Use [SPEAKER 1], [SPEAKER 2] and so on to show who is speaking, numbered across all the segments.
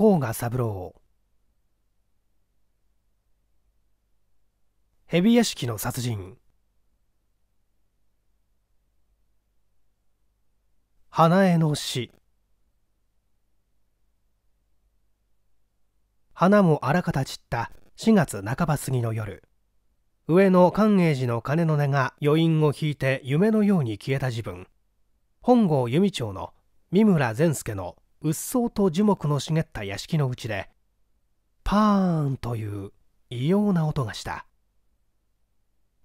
[SPEAKER 1] 甲賀三郎蛇屋敷の殺人花江の死花もあらかた散った4月半ば過ぎの夜上野寛永寺の鐘の音が余韻を引いて夢のように消えた自分本郷由美町の三村善助のうっそうと樹木の茂った屋敷のうちでパーンという異様な音がした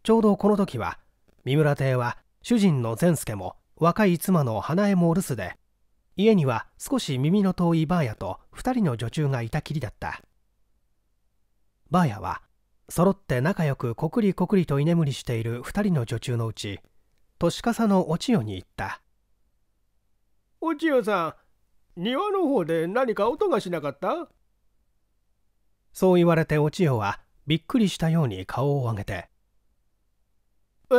[SPEAKER 1] ちょうどこの時は三村邸は主人の善助も若い妻の花江も留守で家には少し耳の遠いばあやと2人の女中がいたきりだったばあやは揃って仲良くこくりこくりと居眠りしている2人の女中のうち年かさのお千代に言った「お千代さん庭の方で何か音がしなかったそう言われてお千代はびっくりしたように顔を上げて「え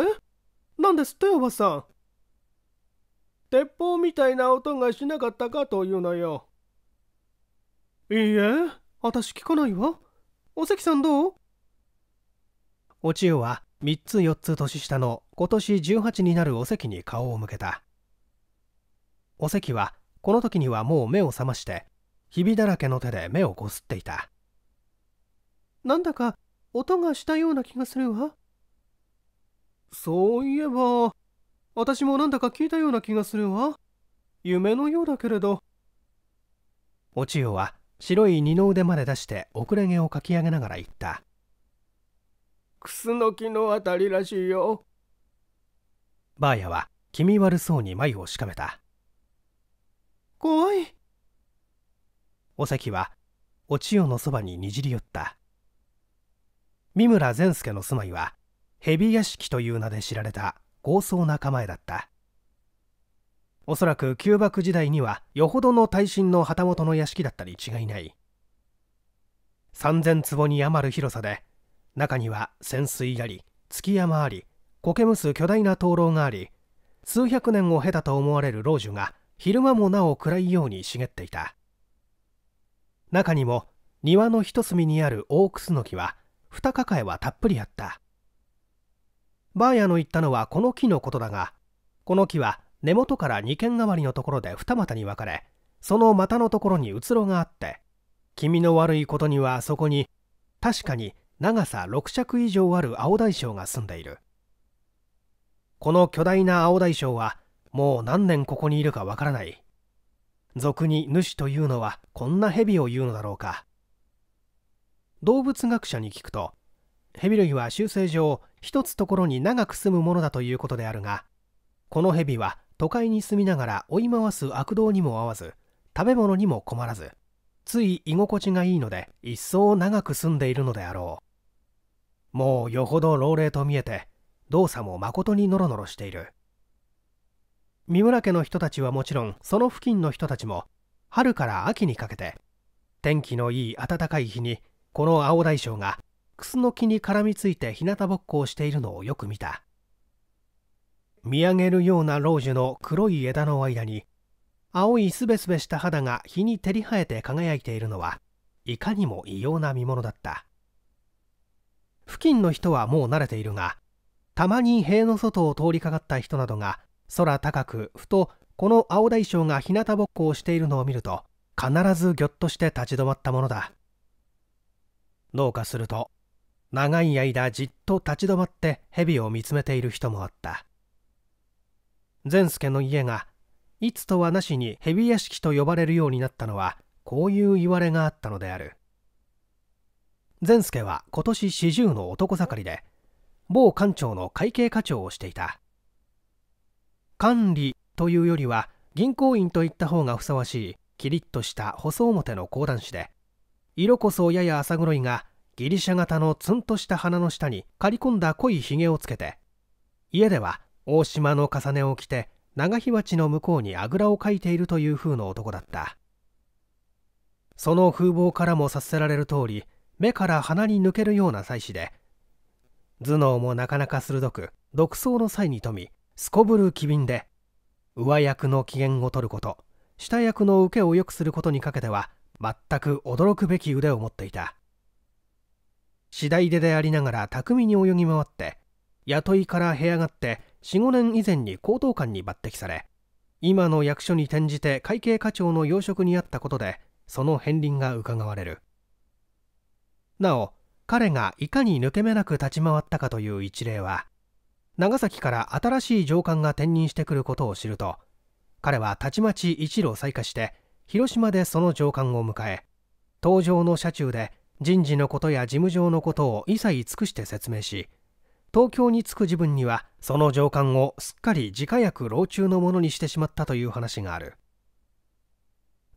[SPEAKER 1] 何ですっておばさん」鉄砲みたいな音がしなかったかというのよいいえ私聞かないわお関さんどうお千代は3つ4つ年下の今年18になるお関に顔を向けたお関はこの時にはもう目を覚ましてひびだらけの手で目をこすっていたなんだか音がしたような気がするわそういえば私もなんだか聞いたような気がするわ夢のようだけれどお千代は白い二の腕まで出して遅れ毛をかき上げながら言ったクスノキのあたりらしいよばあやは気味悪そうに眉をしかめたおいお咲はお千代のそばににじり寄った三村善助の住まいは蛇屋敷という名で知られた豪壮な構えだったおそらく旧幕時代にはよほどの耐震の旗本の屋敷だったに違いない3000坪に余る広さで中には潜水あり築山あり苔むす巨大な灯籠があり数百年を経たと思われる老樹が昼間もなお暗いように茂っていた中にも庭の一隅にある大クスノキは二抱えはたっぷりあったバーヤの言ったのはこの木のことだがこの木は根元から二軒代わりのところで二股に分かれその股のところにうつろがあって気味の悪いことにはそこに確かに長さ6尺以上ある青大将が住んでいるこの巨大な青大将はもう何年ここにいるかわからない俗に主というのはこんな蛇を言うのだろうか動物学者に聞くと蛇類は習性上一つところに長く住むものだということであるがこの蛇は都会に住みながら追い回す悪道にも合わず食べ物にも困らずつい居心地がいいので一層長く住んでいるのであろうもうよほど老齢と見えて動作もまことにノロノロしている三村家の人たちはもちろんその付近の人たちも春から秋にかけて天気のいい暖かい日にこの青大将がクスの木に絡みついて日向ぼっこをしているのをよく見た見上げるような老樹の黒い枝の間に青いすべすべした肌が日に照り生えて輝いているのはいかにも異様な見物だった付近の人はもう慣れているがたまに塀の外を通りかかった人などが空高くふとこの青大将が日向ぼっこをしているのを見ると必ずぎょっとして立ち止まったものだどうかすると長い間じっと立ち止まって蛇を見つめている人もあった善助の家がいつとはなしに蛇屋敷と呼ばれるようになったのはこういう言われがあったのである善助は今年四十の男盛りで某館長の会計課長をしていた管理というよりは銀行員といった方がふさわしいキリッとした細表の講談師で色こそやや浅黒いがギリシャ型のツンとした鼻の下に刈り込んだ濃いひげをつけて家では大島の重ねを着て長火鉢の向こうにあぐらをかいているという風の男だったその風貌からも察せられる通り目から鼻に抜けるような祭祀で頭脳もなかなか鋭く独走の際に富みすこぶる機敏で上役の機嫌を取ること下役の受けを良くすることにかけては全く驚くべき腕を持っていた次第手でありながら巧みに泳ぎ回って雇いから部屋がって45年以前に高等官に抜擢され今の役所に転じて会計課長の要職にあったことでその片鱗がうかがわれるなお彼がいかに抜け目なく立ち回ったかという一例は長崎から新しい上官が転任してくることを知ると彼はたちまち一路再開して広島でその上官を迎え搭乗の車中で人事のことや事務上のことを一切尽くして説明し東京に着く自分にはその上官をすっかり自家薬老中のものにしてしまったという話がある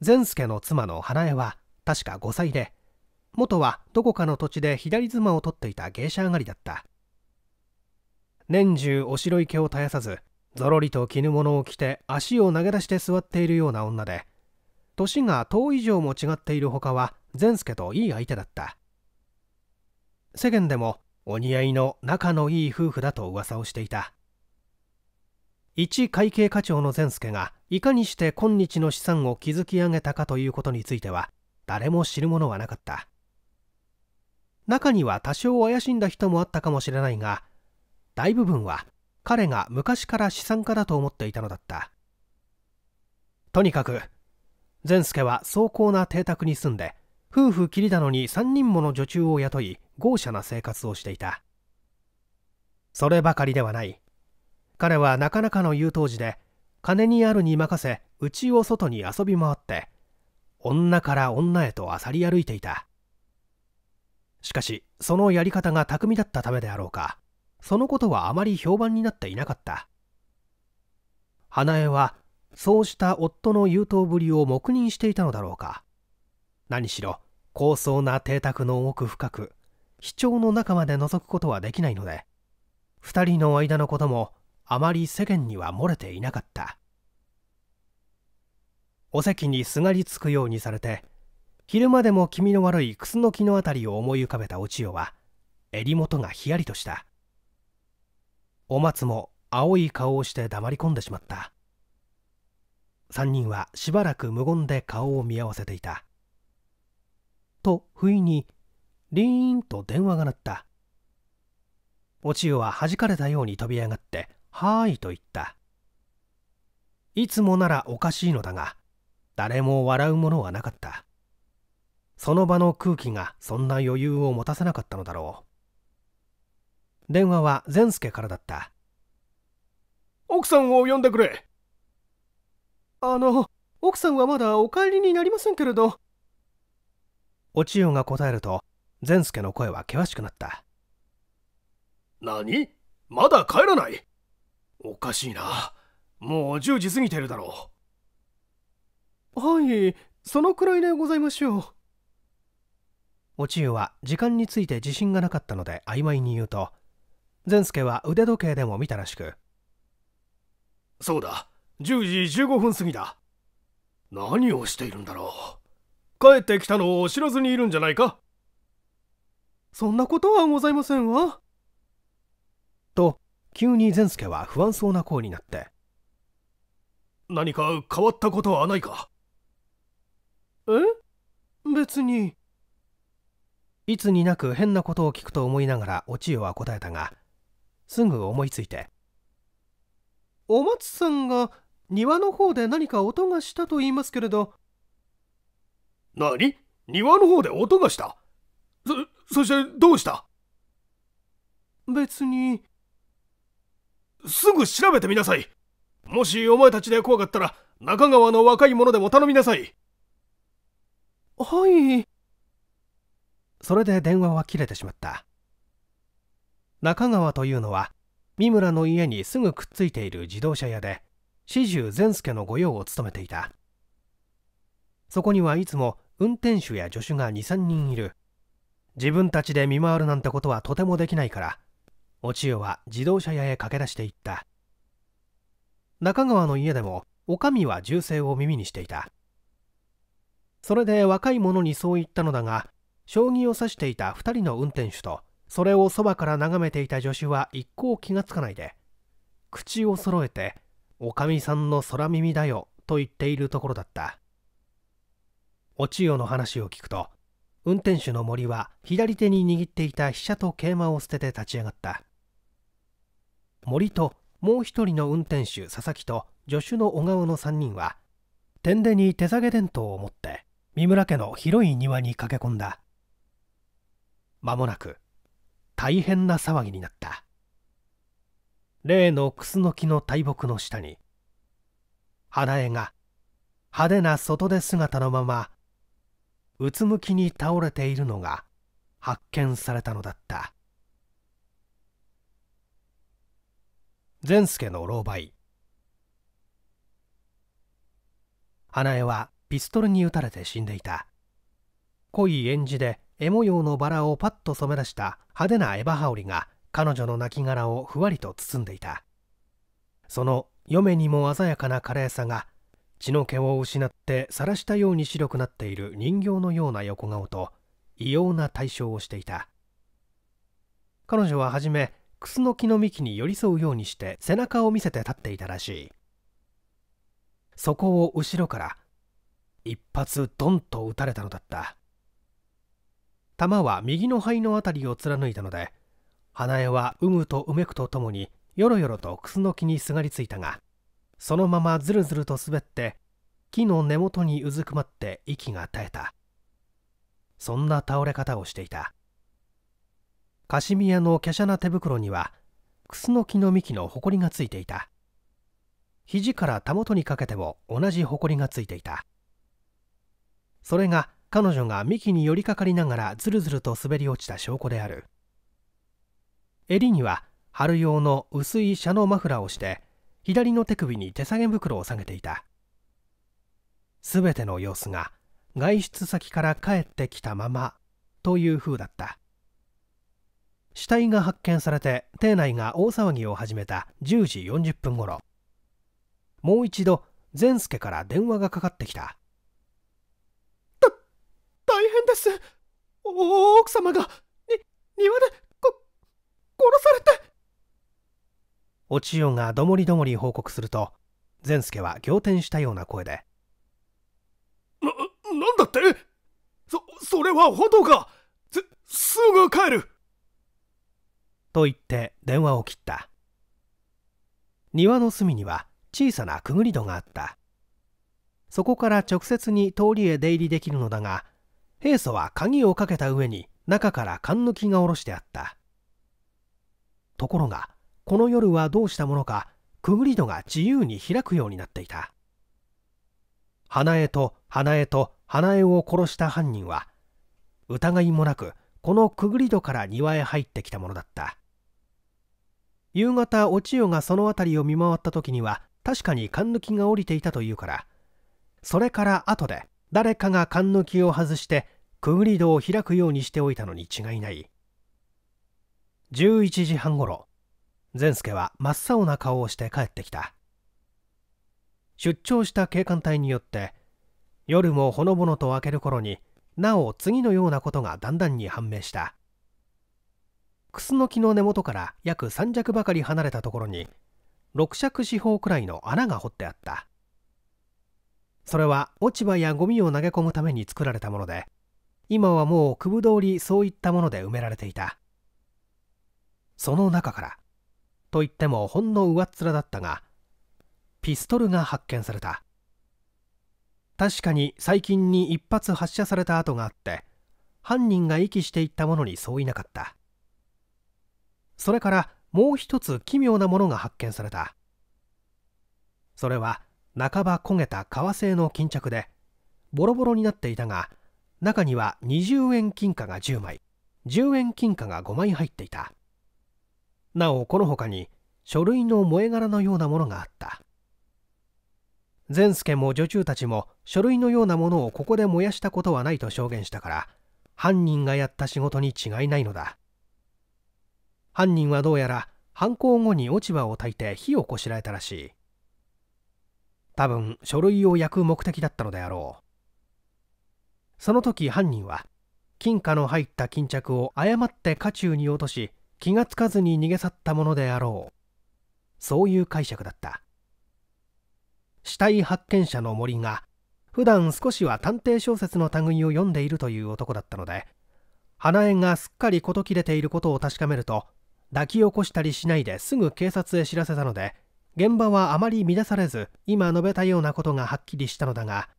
[SPEAKER 1] 善助の妻の花江は確か5歳で元はどこかの土地で左妻を取っていた芸者上がりだった年中おしろい毛を絶やさずぞろりと絹物を着て足を投げ出して座っているような女で年が10以上も違っているほかは善助といい相手だった世間でもお似合いの仲のいい夫婦だと噂をしていた一会計課長の善助がいかにして今日の資産を築き上げたかということについては誰も知るものはなかった中には多少怪しんだ人もあったかもしれないが大部分は彼が昔から資産家だと思っていたのだったとにかく善助は壮高な邸宅に住んで夫婦きりなのに3人もの女中を雇い豪奢な生活をしていたそればかりではない彼はなかなかの優等児で金にあるに任せ家を外に遊び回って女から女へと漁り歩いていたしかしそのやり方が巧みだったためであろうかそのことはあまり評判になっていなかった花江はそうした夫の優等ぶりを黙認していたのだろうか何しろ高層な邸宅の奥深く市長の中まで覗くことはできないので2人の間のこともあまり世間には漏れていなかったお席にすがりつくようにされて昼間でも気味の悪いクスノキの辺りを思い浮かべたお千代は襟元がひやりとしたお松も青い顔をして黙り込んでしまった3人はしばらく無言で顔を見合わせていたと不意にリーンと電話が鳴ったお千代は弾かれたように飛び上がって「はーい」と言ったいつもならおかしいのだが誰も笑うものはなかったその場の空気がそんな余裕を持たせなかったのだろう電話は善助からだった奥さんを呼んでくれあの奥さんはまだお帰りになりませんけれどお千代が答えると善助の声は険しくなった何まだ帰らないおかしいなもう10時過ぎてるだろうはいそのくらいでございましょうお千代は時間について自信がなかったので曖昧に言うと善助は腕時計でも見たらしくそうだ10時15分過ぎだ何をしているんだろう帰ってきたのを知らずにいるんじゃないかそんなことはございませんわと急に善助は不安そうな声になって何か変わったことはないかえ別にいつになく変なことを聞くと思いながらお千代は答えたがすぐ思いついてお松さんが庭の方で何か音がしたと言いますけれど何庭の方で音がしたそそしてどうした別にすぐ調べてみなさいもしお前たちで怖かったら中川の若い者でも頼みなさいはいそれで電話は切れてしまった中川というのは三村の家にすぐくっついている自動車屋で始終善助の御用を務めていたそこにはいつも運転手や助手が23人いる自分たちで見回るなんてことはとてもできないからお千代は自動車屋へ駆け出していった中川の家でも女将は銃声を耳にしていたそれで若い者にそう言ったのだが将棋を指していた2人の運転手とそれをそばから眺めていた助手は一向気がつかないで口を揃えて「おかみさんの空耳だよ」と言っているところだったお千代の話を聞くと運転手の森は左手に握っていた飛車と桂馬を捨てて立ち上がった森ともう一人の運転手佐々木と助手の小川の3人は天でに手提げ電灯を持って三村家の広い庭に駆け込んだ間もなく大変な騒ぎになった例のクスノキの大木の下に花江が派手な外出姿のままうつむきに倒れているのが発見されたのだった善助の狼狽花江はピストルに撃たれて死んでいた濃い演じで絵模様のバラをパッと染め出した派手なエバ羽織が彼女の亡骸をふわりと包んでいたその嫁にも鮮やかな華麗さが血の毛を失って晒したように白くなっている人形のような横顔と異様な対象をしていた彼女は初めクスノキの幹に寄り添うようにして背中を見せて立っていたらしいそこを後ろから一発ドンと撃たれたのだった玉は右の肺の辺りを貫いたので花江はうむとうめくとともによろよろとクスノキにすがりついたがそのままずるずると滑って木の根元にうずくまって息が絶えたそんな倒れ方をしていたカシミヤの華奢な手袋にはクスノキの幹のほこりがついていた肘からたもとにかけても同じほこりがついていたそれが彼女が幹に寄りかかりながらずるずると滑り落ちた証拠である襟には春用の薄いシャノマフラーをして左の手首に手提げ袋を下げていたすべての様子が外出先から帰ってきたままという風だった死体が発見されて邸内が大騒ぎを始めた10時40分ごろもう一度善助から電話がかかってきた変です奥様がに庭でこ殺されてお千代がどもりどもり報告すると善助は仰天したような声で「ななんだってそそれはほどかすすぐ帰る!」と言って電話を切った庭の隅には小さなくぐり戸があったそこから直接に通りへ出入りできるのだが平素は鍵をかけた上に中から勘抜きが下ろしてあったところがこの夜はどうしたものかくぐり戸が自由に開くようになっていた花江と花江と花江を殺した犯人は疑いもなくこのくぐり戸から庭へ入ってきたものだった夕方お千代がその辺りを見回った時には確かに勘抜きが下りていたというからそれから後で誰かが勘抜きを外してくぐり戸を開くようにしておいたのに違いない11時半ごろ善助は真っ青な顔をして帰ってきた出張した警官隊によって夜もほのぼのと明ける頃になお次のようなことがだんだんに判明したクスノキの根元から約3尺ばかり離れたところに6尺四方くらいの穴が掘ってあったそれは落ち葉やゴミを投げ込むために作られたもので今はもう区部通りそういったもので埋められていたその中からといってもほんの上っ面だったがピストルが発見された確かに最近に一発発射された跡があって犯人が遺棄していったものにそういなかったそれからもう一つ奇妙なものが発見されたそれは半ば焦げた革製の巾着でボロボロになっていたが中には20円金貨が10枚10円金貨が5枚入っていたなおこの他に書類の燃え殻のようなものがあった善助も女中たちも書類のようなものをここで燃やしたことはないと証言したから犯人がやった仕事に違いないのだ犯人はどうやら犯行後に落ち葉を焚いて火をこしらえたらしい多分書類を焼く目的だったのであろうその時犯人は金貨の入った巾着を誤って渦中に落とし気がつかずに逃げ去ったものであろうそういう解釈だった死体発見者の森が普段少しは探偵小説の類を読んでいるという男だったので花江がすっかり事切れていることを確かめると抱き起こしたりしないですぐ警察へ知らせたので現場はあまり乱されず今述べたようなことがはっきりしたのだが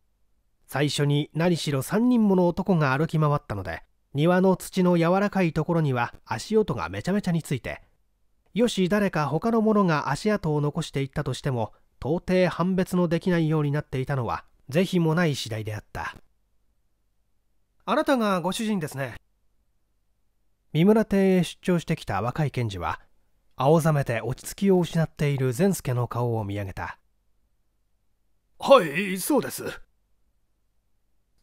[SPEAKER 1] 最初に何しろ3人もの男が歩き回ったので庭の土の柔らかいところには足音がめちゃめちゃについてよし誰か他の者が足跡を残していったとしても到底判別のできないようになっていたのは是非もない次第であったあなたがご主人ですね三村邸へ出張してきた若い検事は青ざめて落ち着きを失っている善助の顔を見上げたはいそうです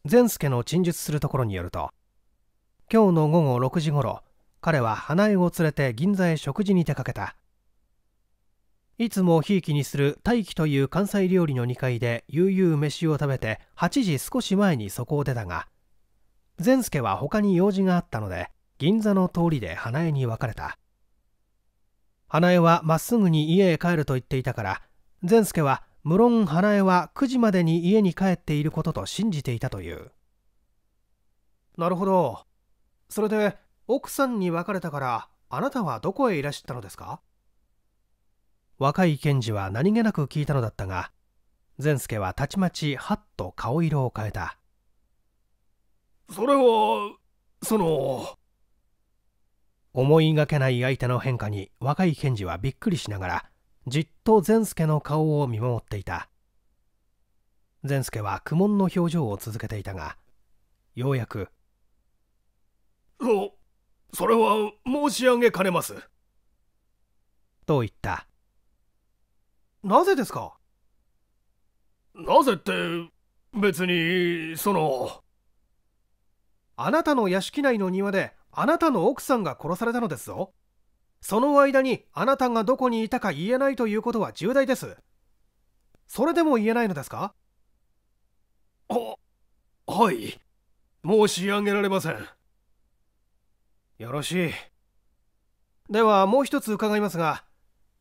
[SPEAKER 1] 善助の陳述するところによると今日の午後6時ごろ彼は花江を連れて銀座へ食事に出かけたいつもひいきにする大輝という関西料理の2階で悠々飯を食べて8時少し前にそこを出たが善助は他に用事があったので銀座の通りで花江に別れた花江はまっすぐに家へ帰ると言っていたから善助は無論花江は9時までに家に帰っていることと信じていたというなるほどそれで奥さんに別れたからあなたはどこへいらっしゃったのですか若い検事は何気なく聞いたのだったが善助はたちまちはっと顔色を変えたそれはその思いがけない相手の変化に若い検事はびっくりしながらじっと善助の顔を見守っていた善助は苦悶の表情を続けていたがようやく「おそれは申し上げかねます」と言ったなぜですかなぜって別にそのあなたの屋敷内の庭であなたの奥さんが殺されたのですぞその間にあなたがどこにいたか言えないということは重大ですそれでも言えないのですかあはい申し上げられませんよろしいではもう一つ伺いますが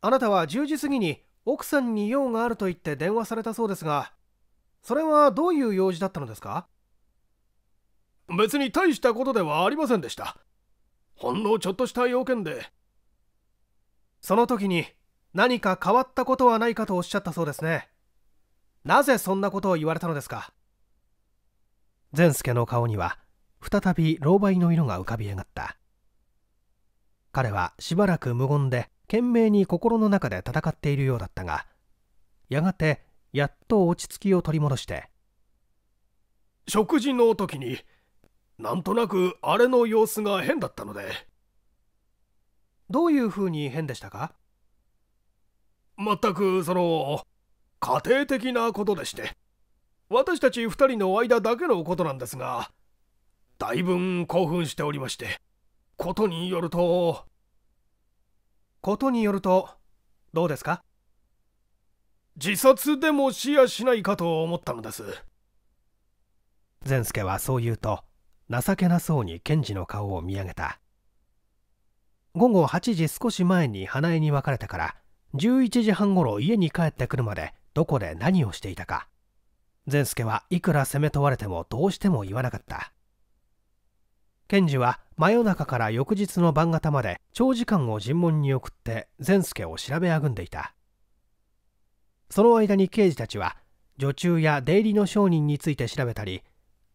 [SPEAKER 1] あなたは10時過ぎに奥さんに用があると言って電話されたそうですがそれはどういう用事だったのですか別に大したことではありませんでしたほんのちょっとした要件でその時に何か変わったことはないかとおっしゃったそうですねなぜそんなことを言われたのですか善助の顔には再び狼狽の色が浮かび上がった彼はしばらく無言で懸命に心の中で戦っているようだったがやがてやっと落ち着きを取り戻して食事の時になんとなくあれの様子が変だったのでどういうふうに変でしたか全くその家庭的なことでして私たち2人の間だけのことなんですがだいぶ興奮しておりましてことによるとことによるとどうですか自殺でも視野しないかと思ったのです善助はそう言うと情けなそうに検事の顔を見上げた午後8時少し前に花江に別れてから11時半ごろ家に帰ってくるまでどこで何をしていたか善助はいくら責め問われてもどうしても言わなかった検事は真夜中から翌日の晩方まで長時間を尋問に送って善助を調べあぐんでいたその間に刑事たちは女中や出入りの商人について調べたり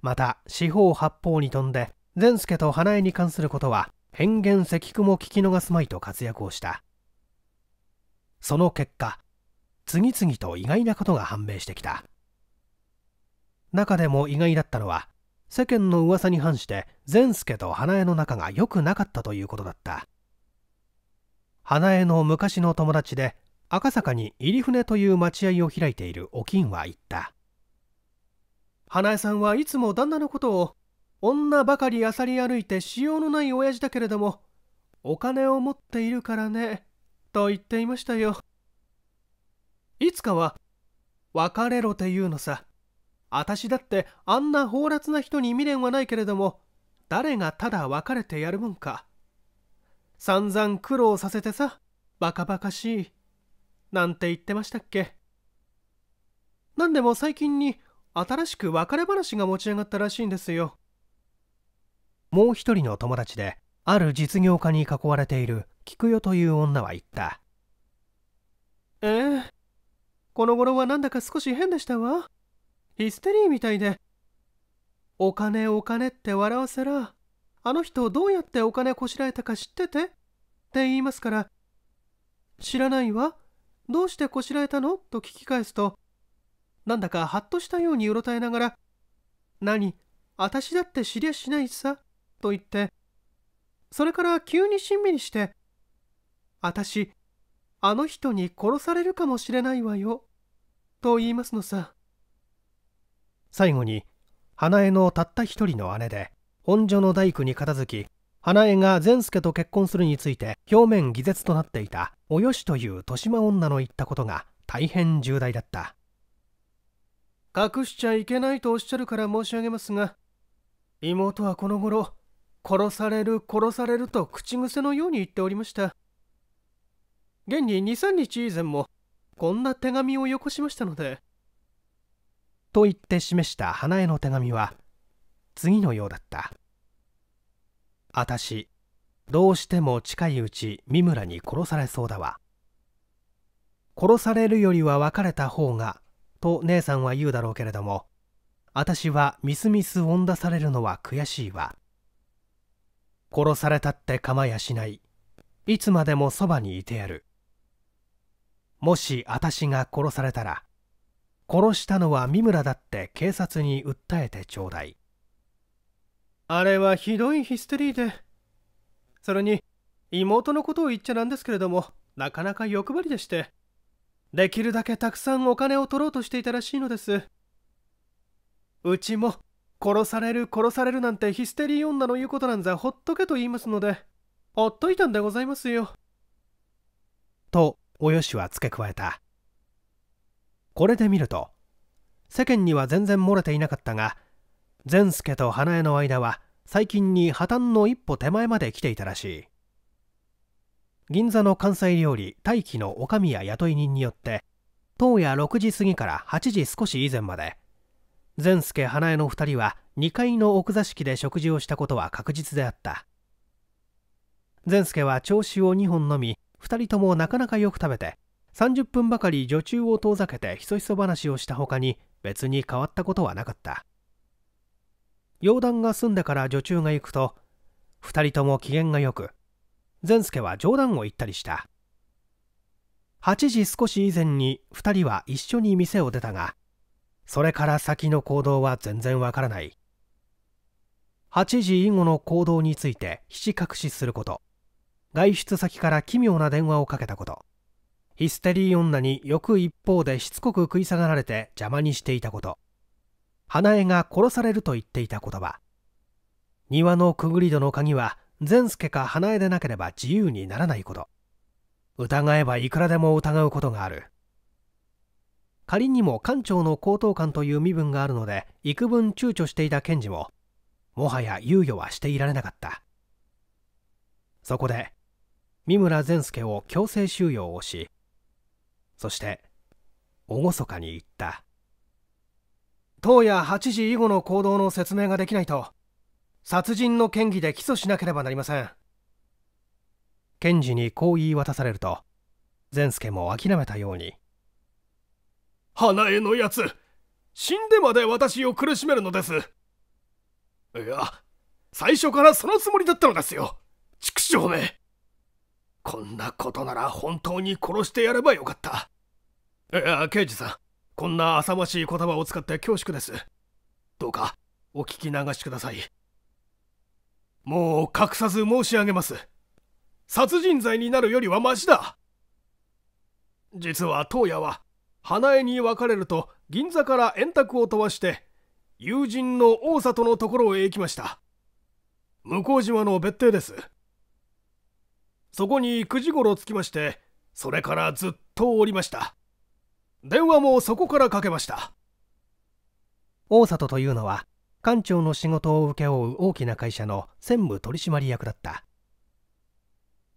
[SPEAKER 1] また四方八方に飛んで善助と花江に関することは変幻石雲聞き逃すまいと活躍をしたその結果次々と意外なことが判明してきた中でも意外だったのは世間の噂に反して善助と花江の仲が良くなかったということだった花江の昔の友達で赤坂に入船という待合を開いているお金は言った花江さんはいつも旦那のことを女ばかりあさり歩いてしようのない親父だけれどもお金を持っているからねと言っていましたよいつかは別れろて言うのさ私だってあんな放辣な人に未練はないけれども誰がただ別れてやるもんか散々苦労させてさバカバカしいなんて言ってましたっけ何でも最近に新しく別れ話が持ち上がったらしいんですよもう一人の友達である実業家に囲われている菊代という女は言ったええこの頃はなんだか少し変でしたわヒステリーみたいでお金お金って笑わせらあの人どうやってお金こしらえたか知っててって言いますから知らないわどうしてこしらえたのと聞き返すとなんだかはっとしたようにうろたえながら、何、私だって知りゃしないさ、と言って、それから急にしんみりして、私、あの人に殺されるかもしれないわよ、と言いますのさ。最後に、花江のたった一人の姉で、本所の大工に片付き、花江が善助と結婚するについて表面偽絶となっていたおよしという豊島女の言ったことが大変重大だった。隠しちゃいけないとおっしゃるから申し上げますが妹はこの頃殺される殺されると口癖のように言っておりました現に23日以前もこんな手紙をよこしましたのでと言って示した花江の手紙は次のようだった私どうしても近いうち三村に殺されそうだわ殺されるよりは別れた方がと姉さんは言うだろうけれども私はみすみす恩出されるのは悔しいわ殺されたって構やしないいつまでもそばにいてやるもし私が殺されたら殺したのは三村だって警察に訴えてちょうだいあれはひどいヒステリーでそれに妹のことを言っちゃなんですけれどもなかなか欲張りでしてできるだけたくさんお金を取ろうとしていたらしいのですうちも殺される殺されるなんてヒステリー女の言うことなんざほっとけと言いますのでほっといたんでございますよとおよしは付け加えたこれで見ると世間には全然漏れていなかったが善助と花江の間は最近に破綻の一歩手前まで来ていたらしい銀座の関西料理大気の女将や雇い人によって当夜6時過ぎから8時少し以前まで善助花江の2人は2階の奥座敷で食事をしたことは確実であった善助は調子を2本飲み2人ともなかなかよく食べて30分ばかり女中を遠ざけてひそひそ話をしたほかに別に変わったことはなかった容談が済んでから女中が行くと2人とも機嫌がよく善助は冗談を言ったりした8時少し以前に2人は一緒に店を出たがそれから先の行動は全然わからない8時以後の行動についてひし隠しすること外出先から奇妙な電話をかけたことヒステリー女によく一方でしつこく食い下がられて邪魔にしていたこと花江が殺されると言っていた言葉庭のくぐり戸の鍵は善助か花江でなければ自由にならないこと疑えばいくらでも疑うことがある仮にも艦長の高等官という身分があるので幾分躊躇していた検事ももはや猶予はしていられなかったそこで三村善助を強制収容をしそして厳かに言った当夜8時以後の行動の説明ができないと殺人の嫌疑で起訴しなければなりません検事にこう言い渡されると善助も諦めたように花江のやつ死んでまで私を苦しめるのですいや最初からそのつもりだったのですよ畜生めこんなことなら本当に殺してやればよかったいや刑事さんこんな浅ましい言葉を使って恐縮ですどうかお聞き流しくださいもう隠さず申し上げます殺人罪になるよりはマシだ実は当夜は花江に別れると銀座から円卓を飛ばして友人の大里のところへ行きました向島の別邸ですそこに9時頃着きましてそれからずっとおりました電話もそこからかけました大里というのは館長の仕事を請け負う大きな会社の専務取締役だった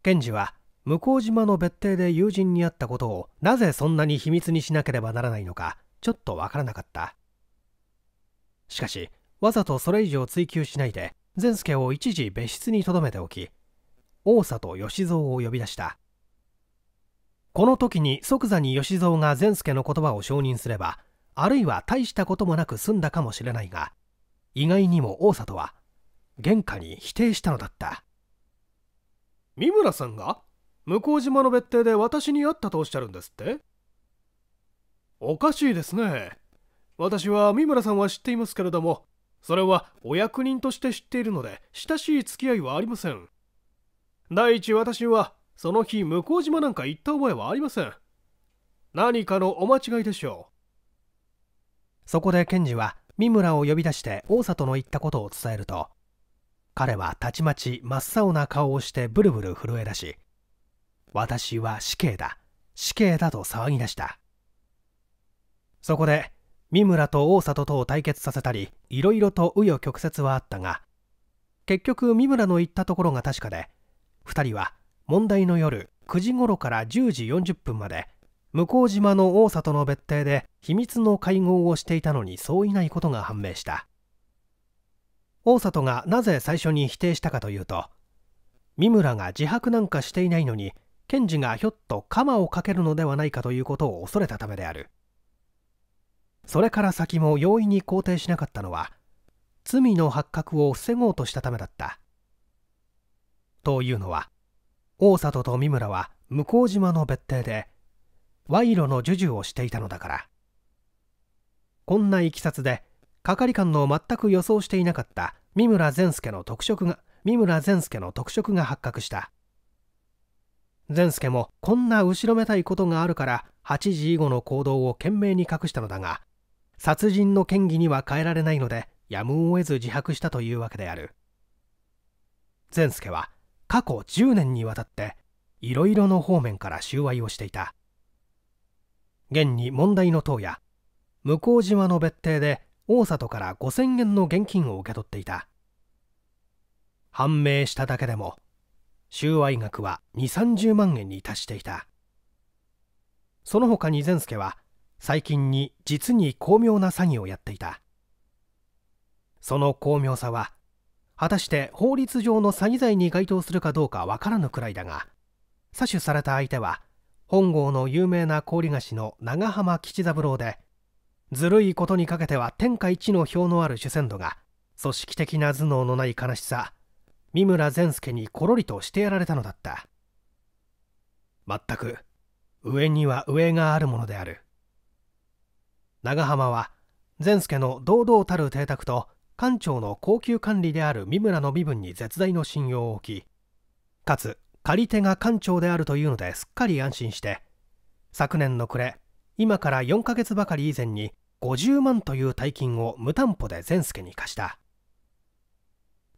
[SPEAKER 1] 検事は向島の別邸で友人に会ったことをなぜそんなに秘密にしなければならないのかちょっとわからなかったしかしわざとそれ以上追求しないで善助を一時別室に留めておき王里義蔵を呼び出したこの時に即座に義蔵が善助の言葉を承認すればあるいは大したこともなく済んだかもしれないが意外にも大里は玄関に否定したのだった三村さんが向島の別邸で私に会ったとおっしゃるんですっておかしいですね私は三村さんは知っていますけれどもそれはお役人として知っているので親しい付き合いはありません第一私はその日向島なんか行った覚えはありません何かのお間違いでしょうそこで検事は三村を呼び出して大里の言ったことを伝えると彼はたちまち真っ青な顔をしてブルブル震え出し私は死刑だ死刑だと騒ぎ出したそこで三村と大里とを対決させたりいろいろと紆余曲折はあったが結局三村の言ったところが確かで2人は問題の夜9時頃から10時40分まで向島の大里の別邸で秘密の会合をしていたのにそういないことが判明した大里がなぜ最初に否定したかというと三村が自白なんかしていないのに検事がひょっと鎌をかけるのではないかということを恐れたためであるそれから先も容易に肯定しなかったのは罪の発覚を防ごうとしたためだったというのは大里と三村は向島の別邸で賄賂の授受をしていたのだからこんないきさつで係官の全く予想していなかった三村善助の特色が三村善助の特色が発覚した善助もこんな後ろめたいことがあるから8時以後の行動を懸命に隠したのだが殺人の嫌疑には変えられないのでやむを得ず自白したというわけである善助は過去10年にわたっていろいろの方面から収賄をしていた現に問題の党や向島の別邸で大里から5000円の現金を受け取っていた判明しただけでも収賄額は2 3 0万円に達していたその他に善助は最近に実に巧妙な詐欺をやっていたその巧妙さは果たして法律上の詐欺罪に該当するかどうかわからぬくらいだが詐取された相手は本郷の有名な氷菓子の長浜吉三郎でずるいことにかけては天下一の票のある主戦度が組織的な頭脳のない悲しさ三村善助にころりとしてやられたのだったまったく上には上があるものである長浜は善助の堂々たる邸宅と官庁の高級管理である三村の身分に絶大の信用を置きかつ借り手が館長であるというのですっかり安心して昨年の暮れ今から4ヶ月ばかり以前に50万という大金を無担保で善助に貸した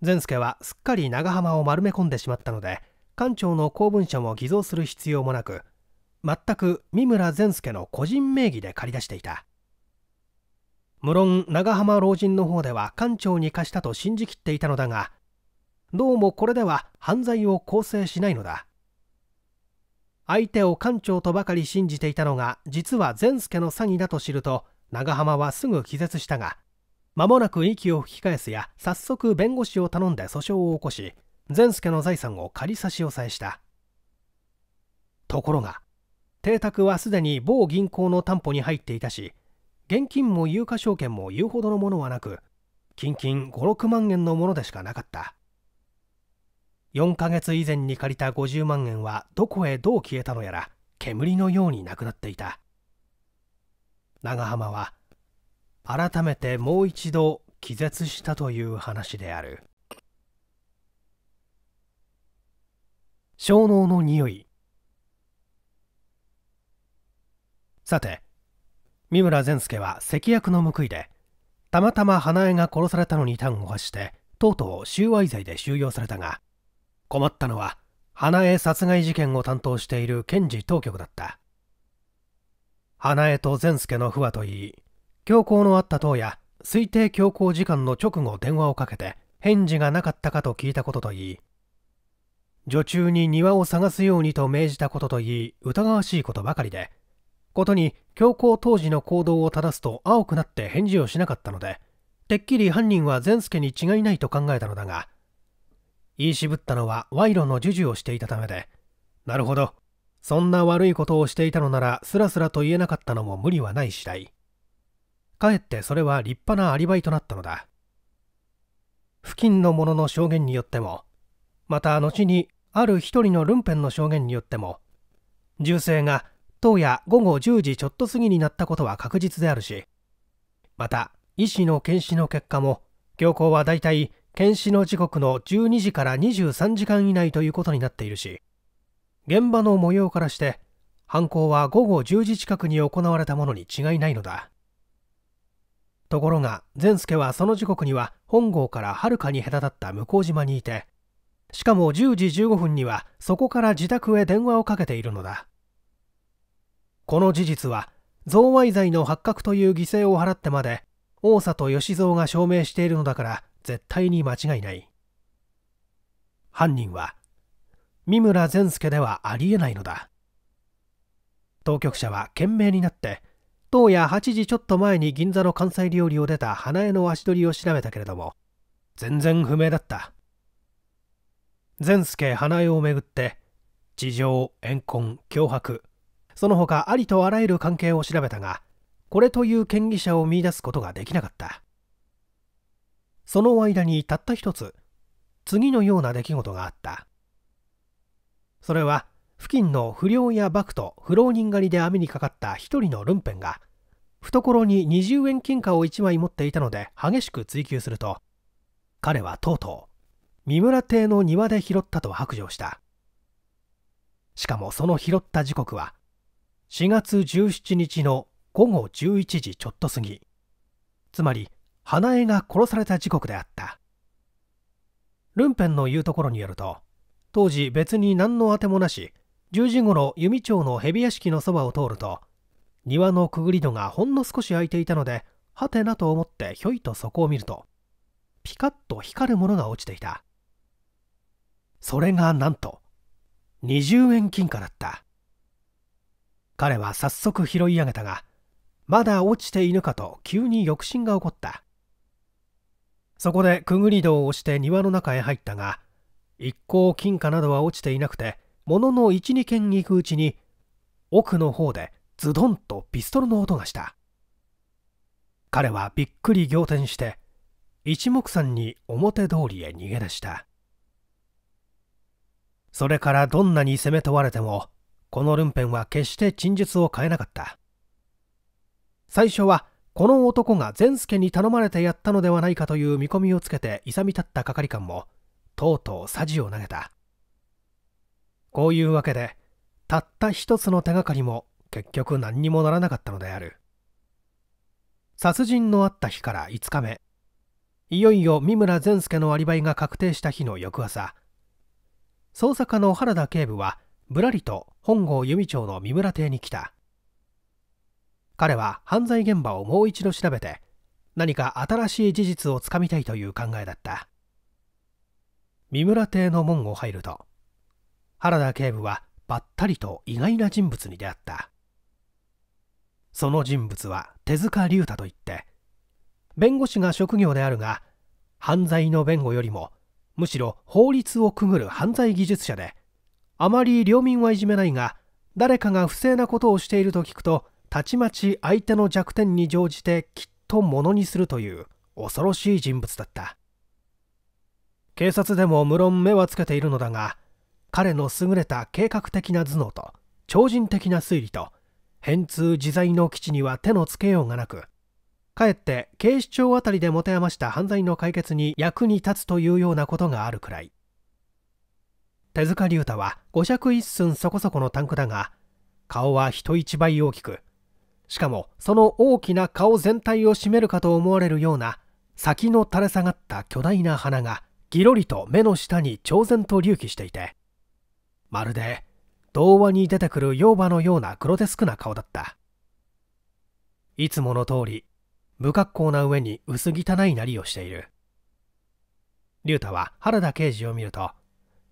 [SPEAKER 1] 善助はすっかり長浜を丸め込んでしまったので艦長の公文書も偽造する必要もなく全く三村善助の個人名義で借り出していた無論長浜老人の方では館長に貸したと信じきっていたのだがどうもこれでは犯罪を構成しないのだ相手を艦長とばかり信じていたのが実は善助の詐欺だと知ると長浜はすぐ気絶したが間もなく息を吹き返すや早速弁護士を頼んで訴訟を起こし善助の財産を仮差し押さえしたところが邸宅はすでに某銀行の担保に入っていたし現金も有価証券も言うほどのものはなく金金56万円のものでしかなかった4ヶ月以前に借りた50万円はどこへどう消えたのやら煙のようになくなっていた長浜は改めてもう一度気絶したという話である小脳の匂いさて三村善助は関役の報いでたまたま花江が殺されたのに端を発してとうとう収賄罪で収容されたが困ったのは花江殺害事件を担当している検事当局だった花江と善助の不和といい強行のあった当夜推定強行時間の直後電話をかけて返事がなかったかと聞いたことといい女中に庭を探すようにと命じたことといい疑わしいことばかりでことに強行当時の行動を正すと青くなって返事をしなかったのでてっきり犯人は善助に違いないと考えたのだが言い渋ったのは賄賂の授受をしていたためでなるほどそんな悪いことをしていたのならスラスラと言えなかったのも無理はない次第かえってそれは立派なアリバイとなったのだ付近の者の証言によってもまた後にある一人のルンペンの証言によっても銃声が当夜午後10時ちょっと過ぎになったことは確実であるしまた医師の検視の結果も教皇はだいたい検視の時刻の12時から23時間以内ということになっているし現場の模様からして犯行は午後10時近くに行われたものに違いないのだところが善助はその時刻には本郷からはるかに隔たった向島にいてしかも10時15分にはそこから自宅へ電話をかけているのだこの事実は贈賄罪の発覚という犠牲を払ってまで大里義蔵が証明しているのだから絶対に間違いない犯人は三村善助ではありえないのだ当局者は懸命になって当夜8時ちょっと前に銀座の関西料理を出た花江の足取りを調べたけれども全然不明だった善助花江をめぐって地上怨恨脅迫その他ありとあらゆる関係を調べたがこれという嫌疑者を見いだすことができなかったその間にたった一つ次のような出来事があったそれは付近の不良やバクと不浪人狩りで網にかかった一人のルンペンが懐に20円金貨を1枚持っていたので激しく追及すると彼はとうとう三村邸の庭で拾ったと白状したしかもその拾った時刻は4月17日の午後11時ちょっと過ぎつまり花江が殺された時刻であったルンペンの言うところによると当時別に何のあてもなし10時ごろ弓町の蛇屋敷のそばを通ると庭のくぐり戸がほんの少し開いていたのではてなと思ってひょいとそこを見るとピカッと光るものが落ちていたそれがなんと20円金貨だった彼は早速拾い上げたがまだ落ちていぬかと急に抑止が起こったそこでくぐり戸を押して庭の中へ入ったが一向金貨などは落ちていなくてものの12軒行くうちに奥の方でズドンとピストルの音がした彼はびっくり仰天して一目散に表通りへ逃げ出したそれからどんなに攻め問われてもこのルンペンは決して陳述を変えなかった最初はこの男が善助に頼まれてやったのではないかという見込みをつけて勇み立った係官もとうとう匙を投げたこういうわけでたった一つの手がかりも結局何にもならなかったのである殺人のあった日から5日目いよいよ三村善助のアリバイが確定した日の翌朝捜査課の原田警部はぶらりと本郷由美町の三村邸に来た彼は犯罪現場をもう一度調べて何か新しい事実をつかみたいという考えだった三村邸の門を入ると原田警部はばったりと意外な人物に出会ったその人物は手塚龍太といって弁護士が職業であるが犯罪の弁護よりもむしろ法律をくぐる犯罪技術者であまり領民はいじめないが誰かが不正なことをしていると聞くとたちまち相手の弱点に乗じてきっとものにするという恐ろしい人物だった警察でも無論目はつけているのだが彼の優れた計画的な頭脳と超人的な推理と変通自在の基地には手のつけようがなくかえって警視庁あたりで持て余した犯罪の解決に役に立つというようなことがあるくらい手塚龍太は五尺一寸そこそこのタンクだが顔は人一倍大きくしかもその大きな顔全体を占めるかと思われるような先の垂れ下がった巨大な鼻がぎろりと目の下に超然と隆起していてまるで童話に出てくる妖婆のようなグロテスクな顔だったいつもの通り無格好な上に薄汚いなりをしている竜太は原田刑事を見ると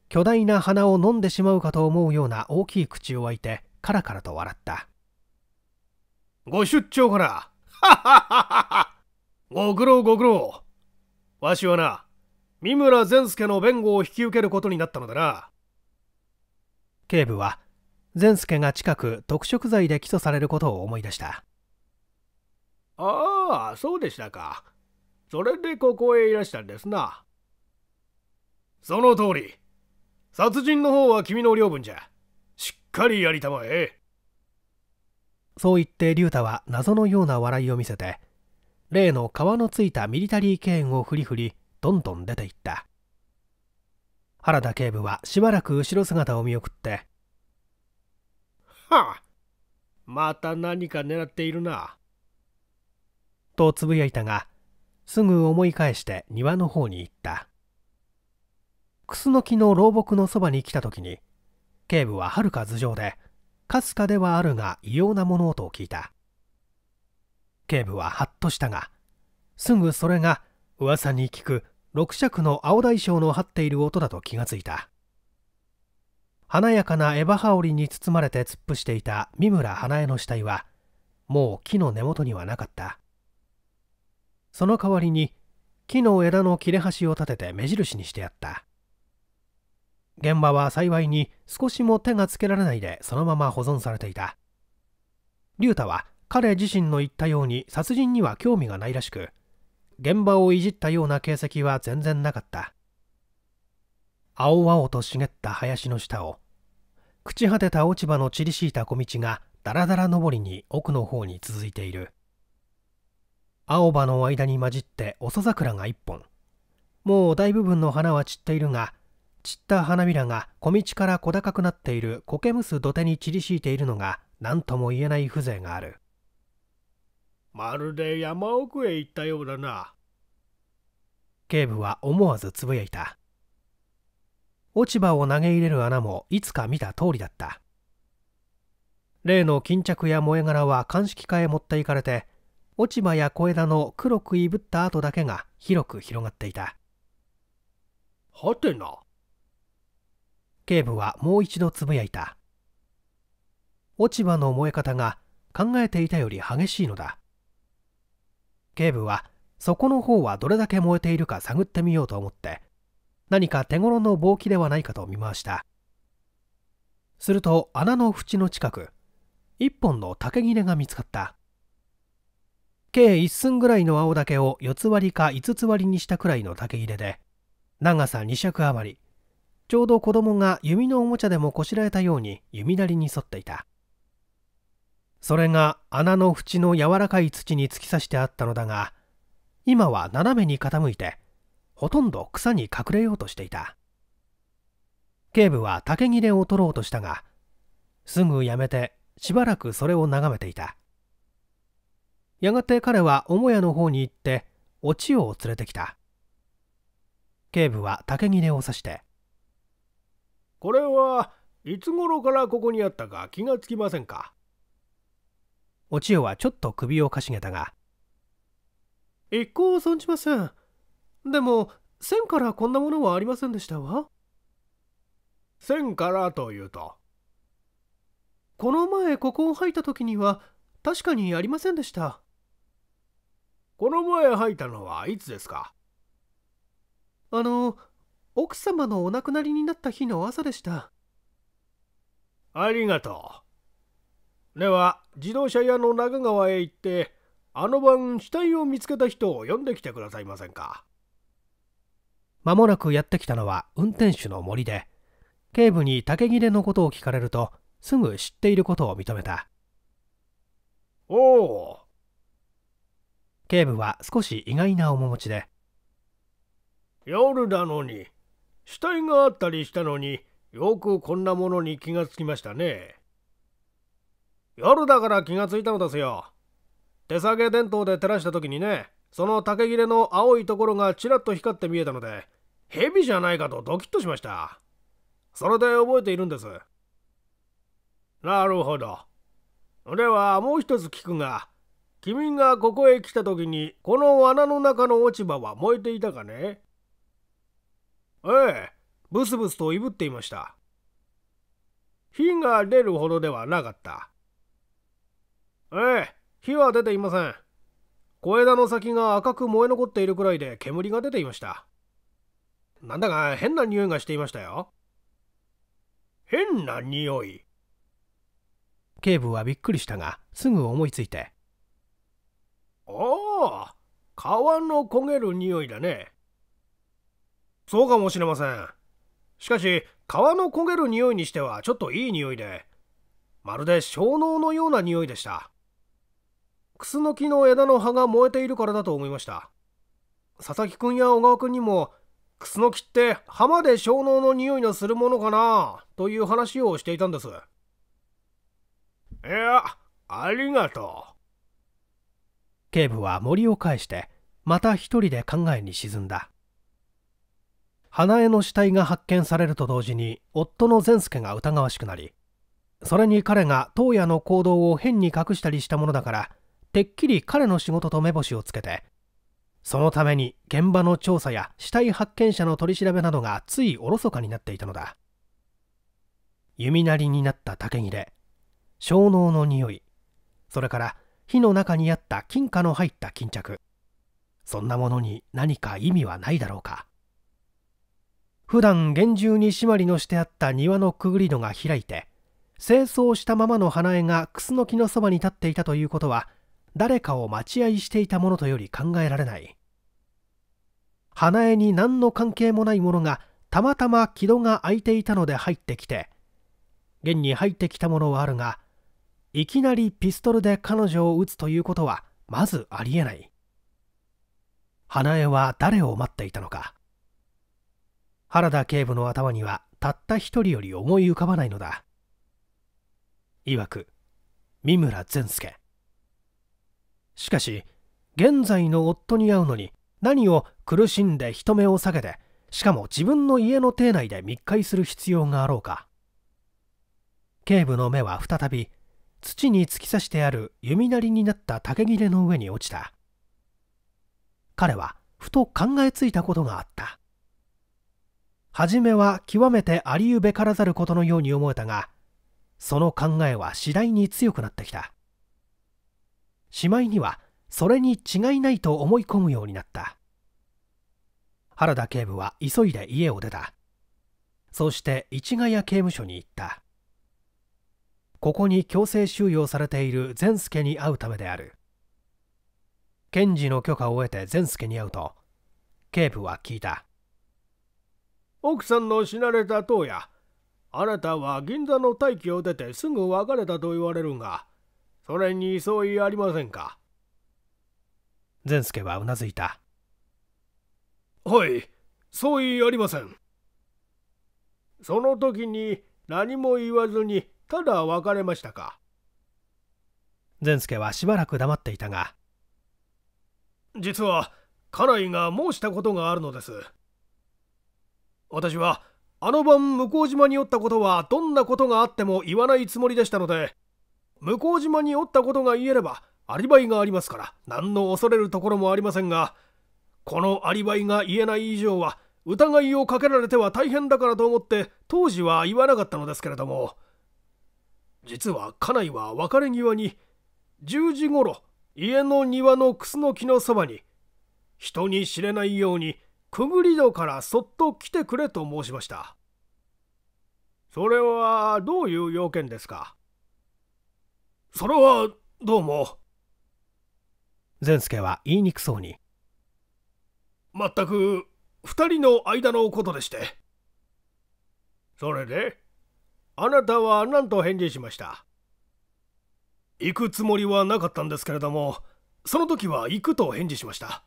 [SPEAKER 1] 巨大な鼻を飲んでしまうかと思うような大きい口を開いてカラカラと笑ったご出張から。ご苦労ご苦労。わしはな、三村善助の弁護を引き受けることになったのだな。警部は、善助が近く特色罪で起訴されることを思い出した。ああ、そうでしたか。それでここへいらしたんですな。その通り。殺人の方は君の領分じゃ。しっかりやりたまえ。そう言って竜太は謎のような笑いを見せて例の皮のついたミリタリーケーンをふりふりどんどん出ていった原田警部はしばらく後ろ姿を見送って「はあまた何か狙っているな」とつぶやいたがすぐ思い返して庭の方に行ったクスノキの老木のそばに来た時に警部ははるか頭上でかすかではあるが異様な物音を聞いた警部はハッとしたがすぐそれが噂に聞く六尺の青大将の張っている音だと気がついた華やかなエバ羽織に包まれて突っ伏していた三村花江の死体はもう木の根元にはなかったその代わりに木の枝の切れ端を立てて目印にしてあった現場は幸いに少しも手がつけられないでそのまま保存されていた竜太は彼自身の言ったように殺人には興味がないらしく現場をいじったような形跡は全然なかった青々と茂った林の下を朽ち果てた落ち葉の散り敷いた小道がだらだら上りに奥の方に続いている青葉の間に混じって遅桜が一本もう大部分の花は散っているが散った花びらが小道から小高くなっている苔むす土手に散り敷いているのが何とも言えない風情があるまるで山奥へ行ったようだな警部は思わずつぶやいた落ち葉を投げ入れる穴もいつか見た通りだった例の巾着や燃え殻は鑑識課へ持っていかれて落ち葉や小枝の黒くいぶった跡だけが広く広がっていたはてな警部はもう一度つぶやいた落ち葉の燃え方が考えていたより激しいのだ警部は底の方はどれだけ燃えているか探ってみようと思って何か手頃の棒器ではないかと見回したすると穴の縁の近く一本の竹切れが見つかった計一寸ぐらいの青竹を四つ割りか五つ割りにしたくらいの竹切れで長さ2尺余りちょうど子供が弓のおもちゃでもこしらえたように弓なりに沿っていたそれが穴の縁の柔らかい土に突き刺してあったのだが今は斜めに傾いてほとんど草に隠れようとしていた警部は竹切れを取ろうとしたがすぐやめてしばらくそれを眺めていたやがて彼は母屋の方に行ってお千代を連れてきた警部は竹切れを刺してこれはいつ頃からここにあったか気がつきませんかお千代はちょっと首をかしげたが一向存じませんでも線からこんなものはありませんでしたわ線からというとこの前ここを吐いた時には確かにありませんでしたこの前吐いたのはいつですかあの奥様のお亡くなりになった日の朝でしたありがとうでは自動車屋の長川へ行ってあの晩死体を見つけた人を呼んできてくださいませんか間もなくやってきたのは運転手の森で警部に竹切れのことを聞かれるとすぐ知っていることを認めたおお警部は少し意外な面持ちで夜なのに死体があったりしたのによくこんなものに気がつきましたね夜だから気がついたのですよ手提げ電灯で照らした時にねその竹切れの青いところがちらっと光って見えたので蛇じゃないかとドキッとしましたそれで覚えているんですなるほどではもう一つ聞くが君がここへ来た時にこの罠の中の落ち葉は燃えていたかねええ、ブスブスといぶっていました。火が出るほどではなかった。ええ、火は出ていません。小枝の先が赤く燃え残っているくらいで煙が出ていました。なんだか変な匂いがしていましたよ。変な匂い警部はびっくりしたが、すぐ思いついて。ああ、皮の焦げる匂いだね。そうかもしれません。しかし、皮の焦げる匂いにしてはちょっといい匂いで、まるで小脳のような匂いでした。クスノキの枝の葉が燃えているからだと思いました。佐々木くんや小川くんにも、クスノキって葉まで小脳の匂いのするものかなという話をしていたんです。いや、ありがとう。警部は森を返して、また一人で考えに沈んだ。花江の死体が発見されると同時に夫の善助が疑わしくなりそれに彼が当夜の行動を変に隠したりしたものだからてっきり彼の仕事と目星をつけてそのために現場の調査や死体発見者の取り調べなどがついおろそかになっていたのだ弓なりになった竹切れ小脳の匂いそれから火の中にあった金貨の入った巾着そんなものに何か意味はないだろうか普段厳重に締まりのしてあった庭のくぐり戸が開いて清掃したままの花江がクスノキのそばに立っていたということは誰かを待合していたものとより考えられない花江に何の関係もないものがたまたま木戸が開いていたので入ってきて現に入ってきたものはあるがいきなりピストルで彼女を撃つということはまずありえない花江は誰を待っていたのか原田警部の頭にはたった一人より思い浮かばないのだ曰く三村善助しかし現在の夫に会うのに何を苦しんで人目を避けてしかも自分の家の邸内で密会する必要があろうか警部の目は再び土に突き刺してある弓なりになった竹切れの上に落ちた彼はふと考えついたことがあった初めは極めてありゆべからざることのように思えたがその考えは次第に強くなってきたしまいにはそれに違いないと思い込むようになった原田警部は急いで家を出たそして市ヶ谷刑務所に行ったここに強制収容されている善助に会うためである検事の許可を得て善助に会うと警部は聞いた奥さんの死なれた当やあなたは銀座の大気を出てすぐ別れたと言われるがそれに相違ありませんか善助はうなずいたはい相違ありませんその時に何も言わずにただ別れましたか善助はしばらく黙っていたが実は家来が申したことがあるのです私はあの晩向島におったことはどんなことがあっても言わないつもりでしたので向島におったことが言えればアリバイがありますから何の恐れるところもありませんがこのアリバイが言えない以上は疑いをかけられては大変だからと思って当時は言わなかったのですけれども実は家内は別れ際に10時ごろ家の庭のクスの木のそばに人に知れないようにぐり戸からそっと来てくれと申しましたそれはどういう要件ですかそれはどうも善助は言いにくそうにまったく2人の間のことでしてそれであなたは何と返事しました行くつもりはなかったんですけれどもその時は行くと返事しました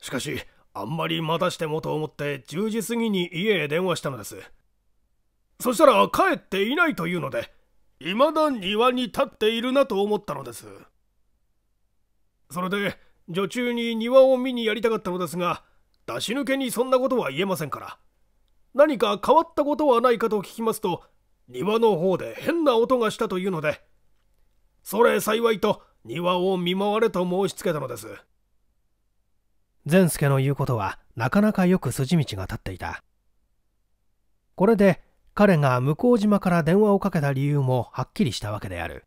[SPEAKER 1] しかしあんまり待たしてもと思って10時過ぎに家へ電話したのですそしたら帰っていないというので未だ庭に立っているなと思ったのですそれで女中に庭を見にやりたかったのですが出し抜けにそんなことは言えませんから何か変わったことはないかと聞きますと庭の方で変な音がしたというのでそれ幸いと庭を見回れと申しつけたのです善助の言うことはなかなかよく筋道が立っていたこれで彼が向島から電話をかけた理由もはっきりしたわけである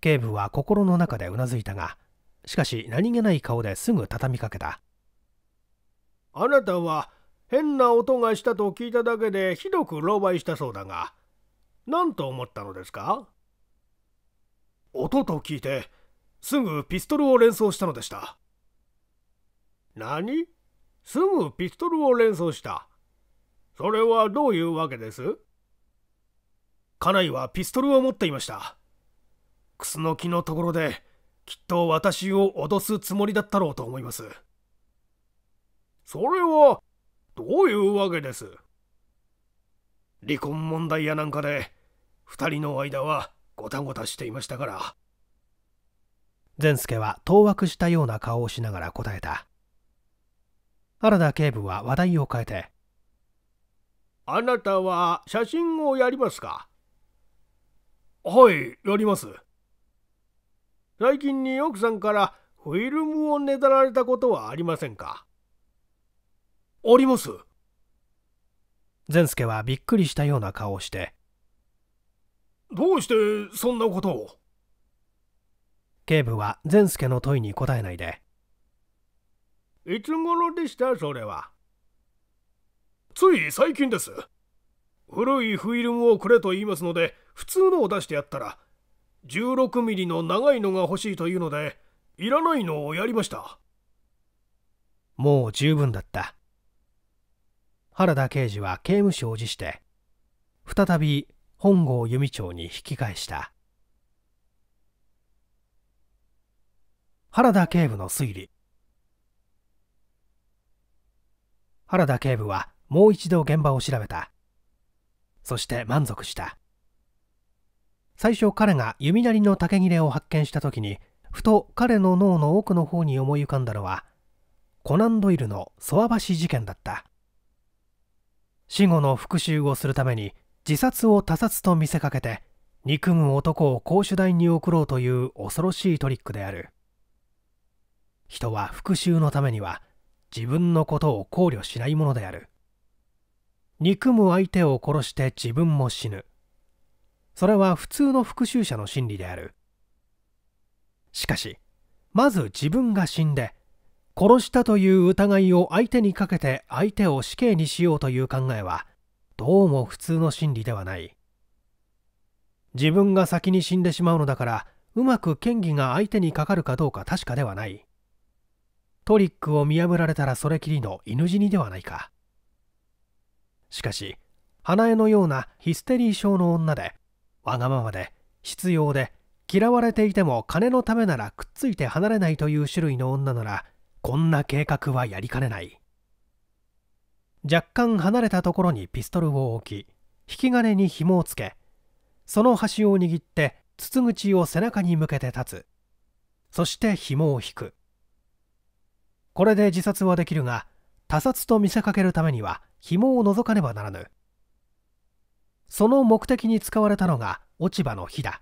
[SPEAKER 1] 警部は心の中でうなずいたがしかし何気ない顔ですぐ畳みかけたあなたは変な音がしたと聞いただけでひどく狼狽したそうだが何と思ったのですか音と聞いてすぐピストルを連想したのでした何すぐピストルを連想した。それはどういうわけです家内はピストルを持っていました。クスノキのところで、きっと私を脅すつもりだったろうと思います。それは、どういうわけです離婚問題やなんかで、二人の間はごたごたしていましたから。善助は当惑したような顔をしながら答えた。原田警部は話題を変えてあなたは写真をやりますかはいやります最近に奥さんからフィルムをねだられたことはありませんかあります善助はびっくりしたような顔をしてどうしてそんなことを警部は善助の問いに答えないでいつ頃でしたそれはつい最近です古いフィルムをくれと言いますので普通のを出してやったら16ミリの長いのが欲しいというのでいらないのをやりましたもう十分だった原田刑事は刑務所を辞して再び本郷由美町に引き返した原田警部の推理原田警部はもう一度現場を調べたそして満足した最初彼が弓なりの竹切れを発見した時にふと彼の脳の奥の方に思い浮かんだのはコナン・ドイルのソア橋事件だった死後の復讐をするために自殺を他殺と見せかけて憎む男を公主台に送ろうという恐ろしいトリックである人は復讐のためには自分のことを考慮しないものである憎む相手を殺して自分も死ぬそれは普通の復讐者の心理であるしかしまず自分が死んで殺したという疑いを相手にかけて相手を死刑にしようという考えはどうも普通の心理ではない自分が先に死んでしまうのだからうまく嫌疑が相手にかかるかどうか確かではないトリックを見破られたらそれきりの犬死にではないかしかし花江のようなヒステリー症の女でわがままで必要で嫌われていても金のためならくっついて離れないという種類の女ならこんな計画はやりかねない若干離れたところにピストルを置き引き金に紐をつけその端を握って筒口を背中に向けて立つそして紐を引くこれで自殺はできるが他殺と見せかけるためには紐を除かねばならぬその目的に使われたのが落ち葉の火だ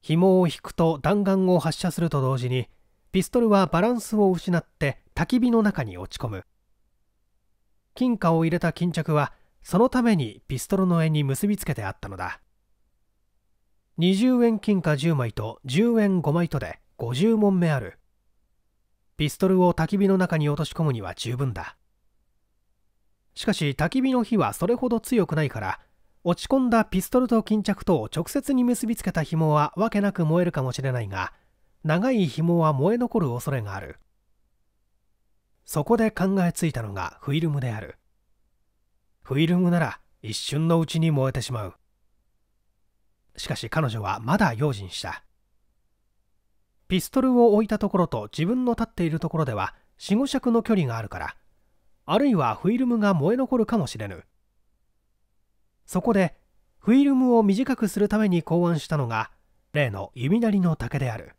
[SPEAKER 1] 紐を引くと弾丸を発射すると同時にピストルはバランスを失って焚き火の中に落ち込む金貨を入れた巾着はそのためにピストルの柄に結びつけてあったのだ20円金貨10枚と10円5枚とで50問目あるピストルを焚き火の中に落とし込むには十分だしかし焚き火の火はそれほど強くないから落ち込んだピストルと巾着とを直接に結びつけた紐はわけなく燃えるかもしれないが長い紐は燃え残る恐れがあるそこで考えついたのがフィルムであるフィルムなら一瞬のうちに燃えてしまうしかし彼女はまだ用心したピストルを置いたところと自分の立っているところでは45尺の距離があるからあるいはフィルムが燃え残るかもしれぬそこでフィルムを短くするために考案したのが例の弓なりの竹である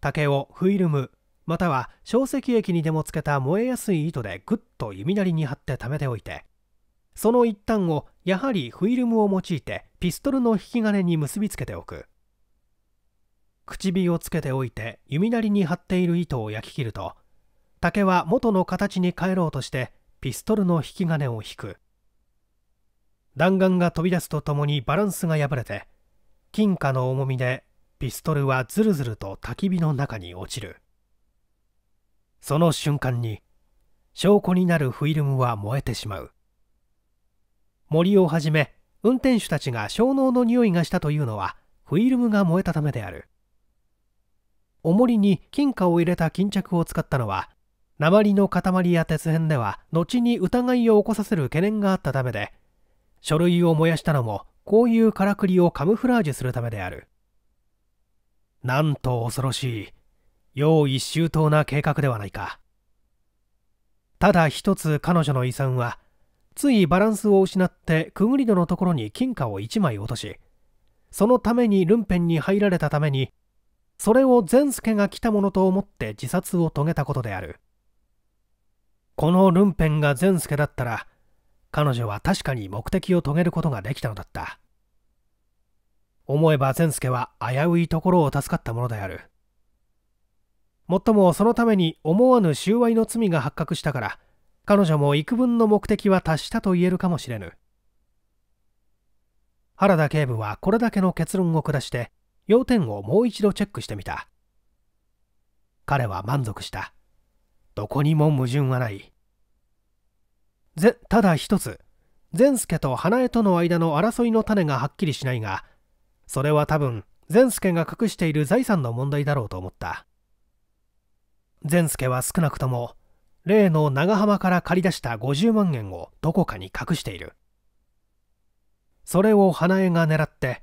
[SPEAKER 1] 竹をフィルムまたは硝石液にでもつけた燃えやすい糸でぐっと弓なりに貼って貯めておいてその一端をやはりフィルムを用いてピストルの引き金に結びつけておく口火をつけておいて弓なりに張っている糸を焼き切ると竹は元の形に帰ろうとしてピストルの引き金を引く弾丸が飛び出すとともにバランスが破れて金貨の重みでピストルはずるずると焚き火の中に落ちるその瞬間に証拠になるフィルムは燃えてしまう森をはじめ運転手たちが小脳の匂いがしたというのはフィルムが燃えたためである重りに金貨を入れた巾着を使ったのは鉛の塊や鉄片では後に疑いを起こさせる懸念があったためで書類を燃やしたのもこういうからくりをカムフラージュするためであるなんと恐ろしい用意周到な計画ではないかただ一つ彼女の遺産はついバランスを失ってくぐり戸のところに金貨を1枚落としそのためにルンペンに入られたためにそれを善助が来たものと思って自殺を遂げたことであるこのルンペンが善助だったら彼女は確かに目的を遂げることができたのだった思えば善助は危ういところを助かったものであるもっともそのために思わぬ収賄の罪が発覚したから彼女も幾分の目的は達したと言えるかもしれぬ原田警部はこれだけの結論を下して要点をもう一度チェックしてみた彼は満足したどこにも矛盾はないぜただ一つ善助と花江との間の争いの種がはっきりしないがそれは多分善助が隠している財産の問題だろうと思った善助は少なくとも例の長浜から借り出した50万円をどこかに隠しているそれを花江が狙って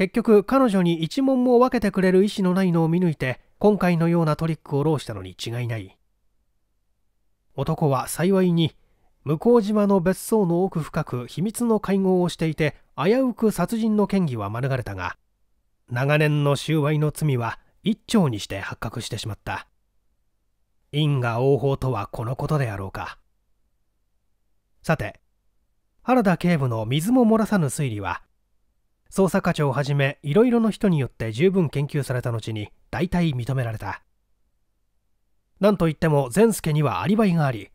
[SPEAKER 1] 結局彼女に一問も分けてくれる意思のないのを見抜いて今回のようなトリックを浪したのに違いない男は幸いに向島の別荘の奥深く秘密の会合をしていて危うく殺人の嫌疑は免れたが長年の収賄の罪は一丁にして発覚してしまった因果応報とはこのことであろうかさて原田警部の水も漏らさぬ推理は捜査課長をはじめいろいろの人によって十分研究された後に大体認められたなんといっても善助にはアリバイがあり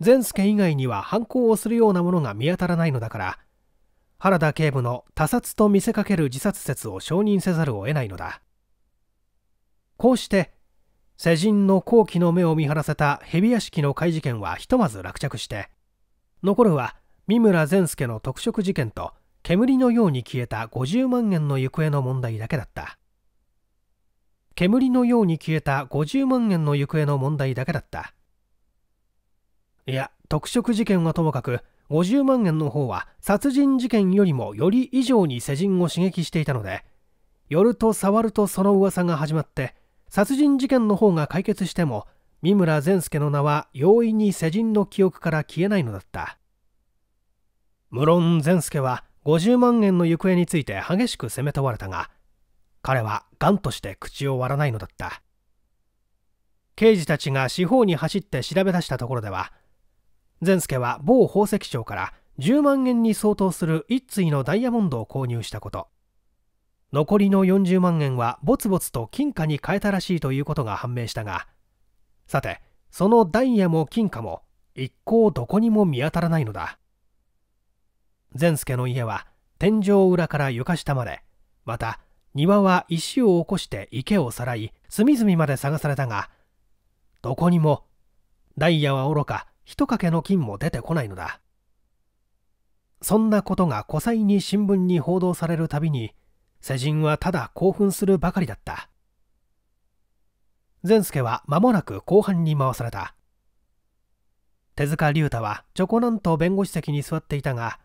[SPEAKER 1] 善助以外には犯行をするようなものが見当たらないのだから原田警部の他殺と見せかける自殺説を承認せざるを得ないのだこうして世人の好奇の目を見張らせた蛇屋敷の怪事件はひとまず落着して残るは三村善助の特色事件と煙のように消えた50万円の行方の問題だけだった煙のように消えた50万円の行方の問題だけだったいや特色事件はともかく50万円の方は殺人事件よりもより以上に世人を刺激していたので寄ると触るとその噂が始まって殺人事件の方が解決しても三村善助の名は容易に世人の記憶から消えないのだった無論善助は50万円の行方について激しく責め問われたが彼は頑として口を割らないのだった刑事たちが四方に走って調べ出したところでは善助は某宝石商から10万円に相当する一対のダイヤモンドを購入したこと残りの40万円はぼつぼつと金貨に変えたらしいということが判明したがさてそのダイヤも金貨も一向どこにも見当たらないのだ善助の家は天井裏から床下までまた庭は石を起こして池をさらい隅々まで探されたがどこにもダイヤはおろか一かけの金も出てこないのだそんなことが古才に新聞に報道されるたびに世人はただ興奮するばかりだった善助は間もなく後半に回された手塚龍太はチョコなんと弁護士席に座っていたが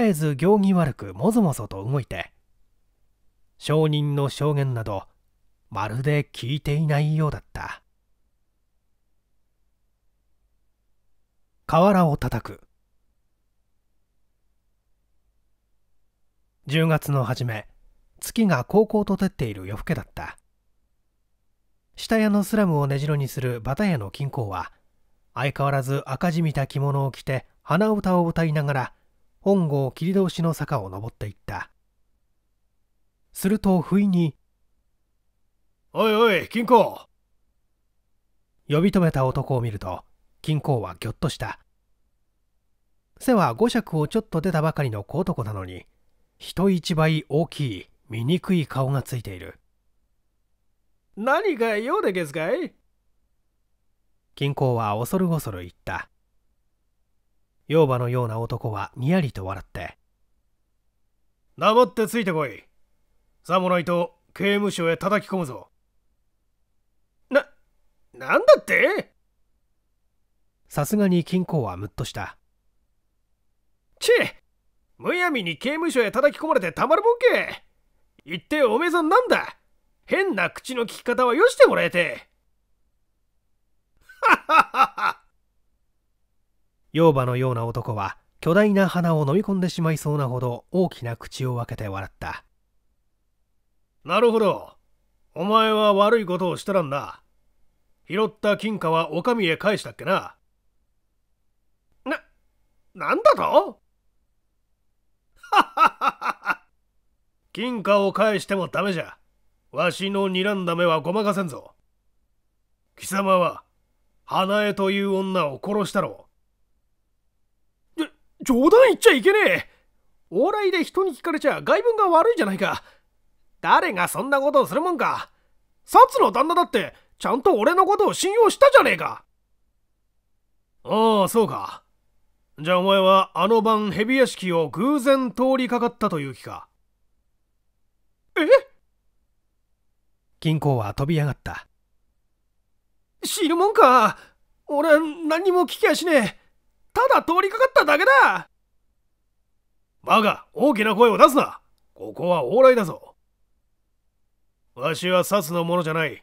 [SPEAKER 1] 絶えず行儀悪くもぞもぞと動いて証人の証言などまるで聞いていないようだった瓦を叩く10月の初め月が高校と照っている夜更けだった下屋のスラムを根城にするバタヤの金庫は相変わらず赤じみた着物を着て鼻歌を歌いながら本郷切通しの坂を登っていったすると不意に「おいおい金庫!」呼び止めた男を見ると金庫はぎょっとした背は五尺をちょっと出たばかりの小男なのに人一倍大きい醜い顔がついている何か用でげすかい金庫は恐る恐る言った妖魔のような男はにやりと笑って黙ってついてこい侍と刑務所へ叩き込むぞななんだってさすがに金庫はムッとしたチェむやみに刑務所へ叩き込まれてたまるもんけ言っておめえさんなんだ変な口の利き方はよしてもらえてはははは妖馬のような男は巨大な花を飲み込んでしまいそうなほど大きな口を開けて笑ったなるほどお前は悪いことをしたらんな拾った金貨はお上へ返したっけなななんだと 金貨を返してもダメじゃわしの睨んだ目はごまかせんぞ貴様は花江という女を殺したろう冗談言っちゃいけねえ往来で人に聞かれちゃ外文が悪いじゃないか誰がそんなことをするもんかツの旦那だってちゃんと俺のことを信用したじゃねえかああそうかじゃあお前はあの晩蛇屋敷を偶然通りかかったという気かえ銀行は飛び上がった死ぬもんか俺何にも聞きゃしねえただ通りかかっただけだバカ大きな声を出すなここは往来だぞわしは札のものじゃない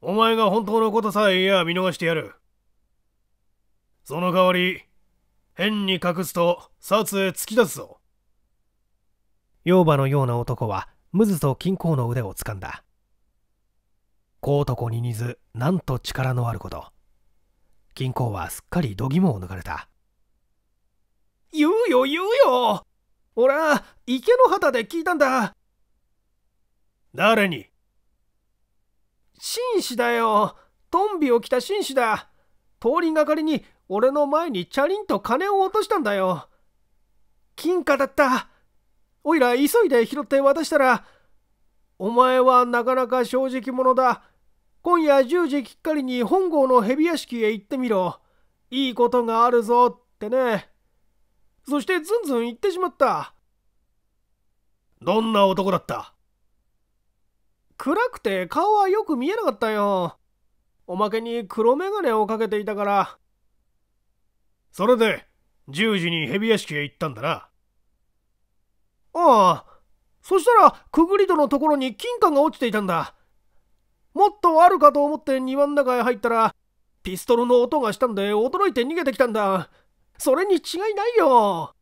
[SPEAKER 1] お前が本当のことさえ言えば見逃してやるその代わり変に隠すと札へ突き出すぞ妖馬のような男はムズと金庫の腕をつかんだ小男に似ずなんと力のあること金庫はすっかり度肝を抜かれた言うよ言うよ俺は池の旗で聞いたんだ誰に紳士だよトンビを着た紳士だ通りがかりに俺の前にチャリンと金を落としたんだよ金貨だったおいら急いで拾って渡したらお前はなかなか正直者だ今夜10時きっかりに本郷の蛇屋敷へ行ってみろいいことがあるぞってねそしてずンずン行ってしまったどんな男だった暗くて顔はよく見えなかったよおまけに黒眼鏡をかけていたからそれで10時に蛇屋敷へ行ったんだなああそしたらくぐり戸のところに金貨が落ちていたんだもっとあるかと思って庭の中へ入ったらピストルの音がしたんで驚いて逃げてきたんだそれに違いないよ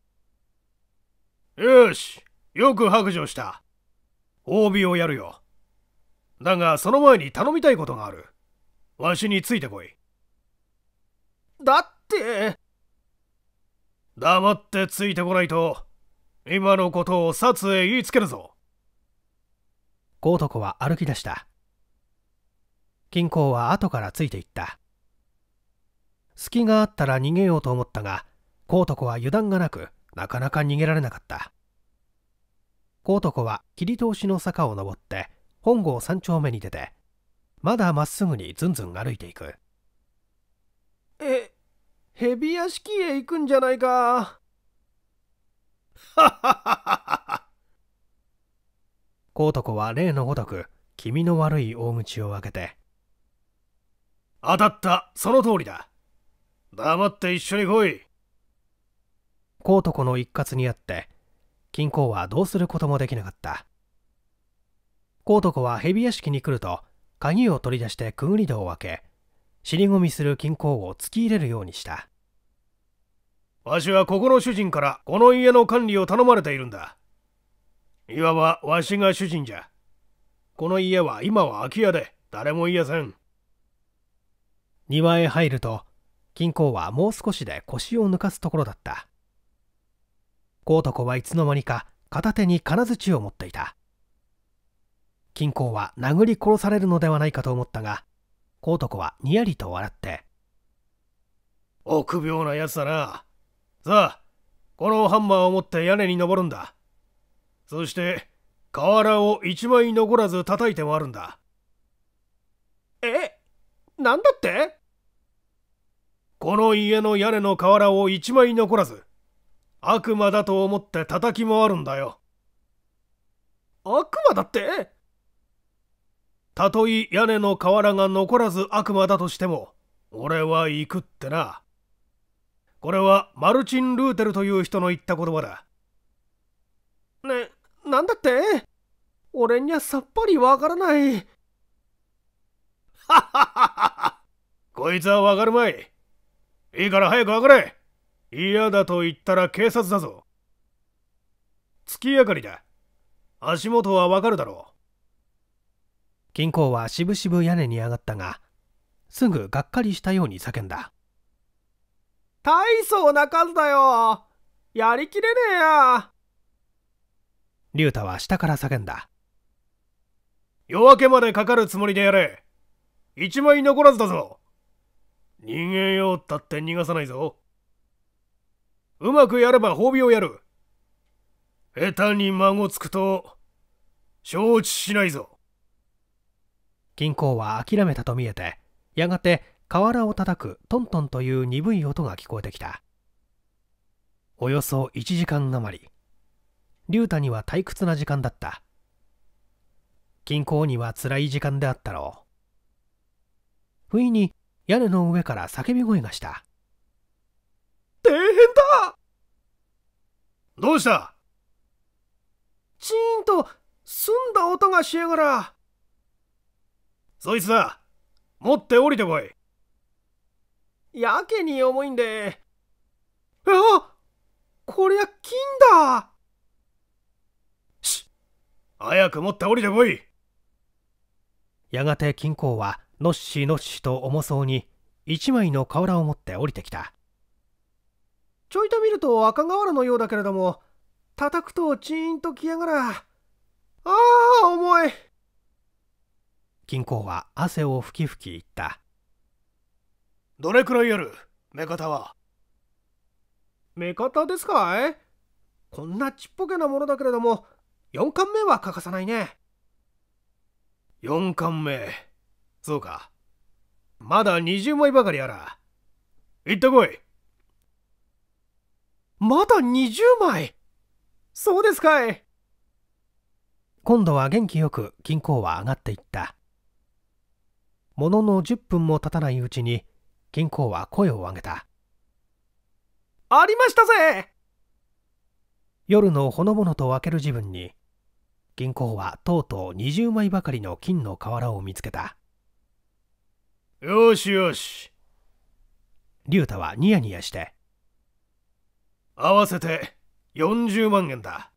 [SPEAKER 1] よしよく白状した褒美をやるよだがその前に頼みたいことがあるわしについてこいだって黙ってついてこないと今のことを殺へ言いつけるぞ豪男は歩き出した金庫は後からついていった隙があったら逃げようと思ったがコートコは油断がなく、なかなか逃げられなかった。コウトコは切り通しの坂を登って、本郷三丁目に出て、まだまっすぐにずんずん歩いていく。え、蛇屋敷へ行くんじゃないか。コウトコは例のごとく、気味の悪い大口を開けて。当たった、その通りだ。黙って一緒に来い。コートコの一括にあって金庫はどうすることもできなかったコートコは蛇屋敷に来ると鍵を取り出してくぐり戸を開け尻込みする金庫を突き入れるようにしたわしはここの主人からこの家の管理を頼まれているんだいわばわしが主人じゃこの家は今は空き家で誰も言えせん庭へ入ると金庫はもう少しで腰を抜かすところだった豪徳はいつの間にか片手に金槌を持っていた金庫は殴り殺されるのではないかと思ったが豪徳はにやりと笑って臆病なやつだなさあこのハンマーを持って屋根に登るんだそして瓦を一枚残らず叩いて回るんだえなんだってこの家の屋根の瓦を一枚残らず悪魔だと思って叩きもあるんだよ悪魔だってたとえ屋根の瓦が残らず悪魔だとしても俺は行くってなこれはマルチン・ルーテルという人の言った言葉だねなんだって俺にはさっぱりわからないははははこいつはわかるまいいいから早くわかれ嫌だと言ったら警察だぞ月明かりだ足元はわかるだろう銀行はしぶしぶ屋根に上がったがすぐがっかりしたように叫んだ大層な数だよやりきれねえや竜太は下から叫んだ夜明けまでかかるつもりでやれ一枚残らずだぞ逃げようったって逃がさないぞうまくやれば褒美をやる。下手に孫つくと、承知しないぞ。銀行は諦めたと見えて、やがて瓦を叩くトントンという鈍い音が聞こえてきた。およそ1時間余り。竜太には退屈な時間だった。銀行には辛い時間であったろう。不意に屋根の上から叫び声がした。大変だどうしたチーンと澄んだ音がしやがら。そいつだ、持って降りてこい。やけに重いんで。あこりゃ金だし早く持って降りてこいやがて金庫はのっしのっしと重そうに一枚の瓦を持って降りてきたちょいと見ると赤瓦のようだけれども、叩くとチーンと来やがら。ああ、重い。金庫は汗をふきふき言った。どれくらいやる目方は。目方ですかいこんなちっぽけなものだけれども、四巻目は欠かさないね。四巻目。そうか。まだ二十枚ばかりやら。行ってこい。まだ20枚そうですかい今度は元気よく銀行は上がっていったものの10分も経たないうちに銀行は声を上げたありましたぜ夜のほのぼのと分ける自分に銀行はとうとう20枚ばかりの金の瓦を見つけたよしよし竜太はニヤニヤして合わせて40万円だ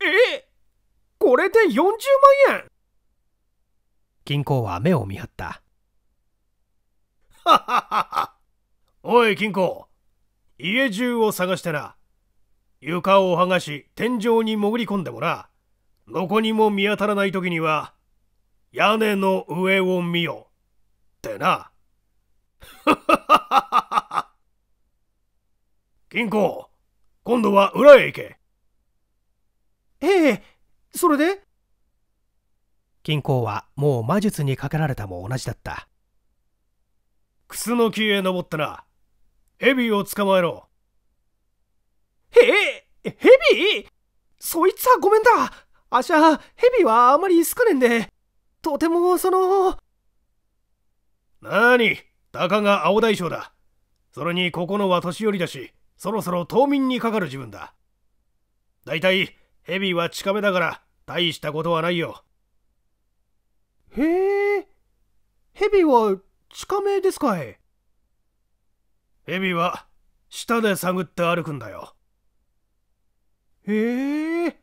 [SPEAKER 1] えこれで40万円銀行は目を見張った おい金庫家中を探してな床を剥がし天井に潜り込んでもなどこにも見当たらない時には屋根の上を見よってな。銀行、今度は裏へ行け。ええ、それで金庫はもう魔術にかけられたも同じだった。クスの木へ登ったな、蛇を捕まえろ。へえ、蛇そいつはごめんだ。あしゃ、蛇はあまり好かねんで、とてもその。なに、たかが青大将だ。それにここのは年寄りだし、そろそろ冬眠にかかる自分だ。だいたいヘビは近めだから大したことはないよ。へえ、ヘビは近めですかいヘビは舌で探って歩くんだよ。へえ、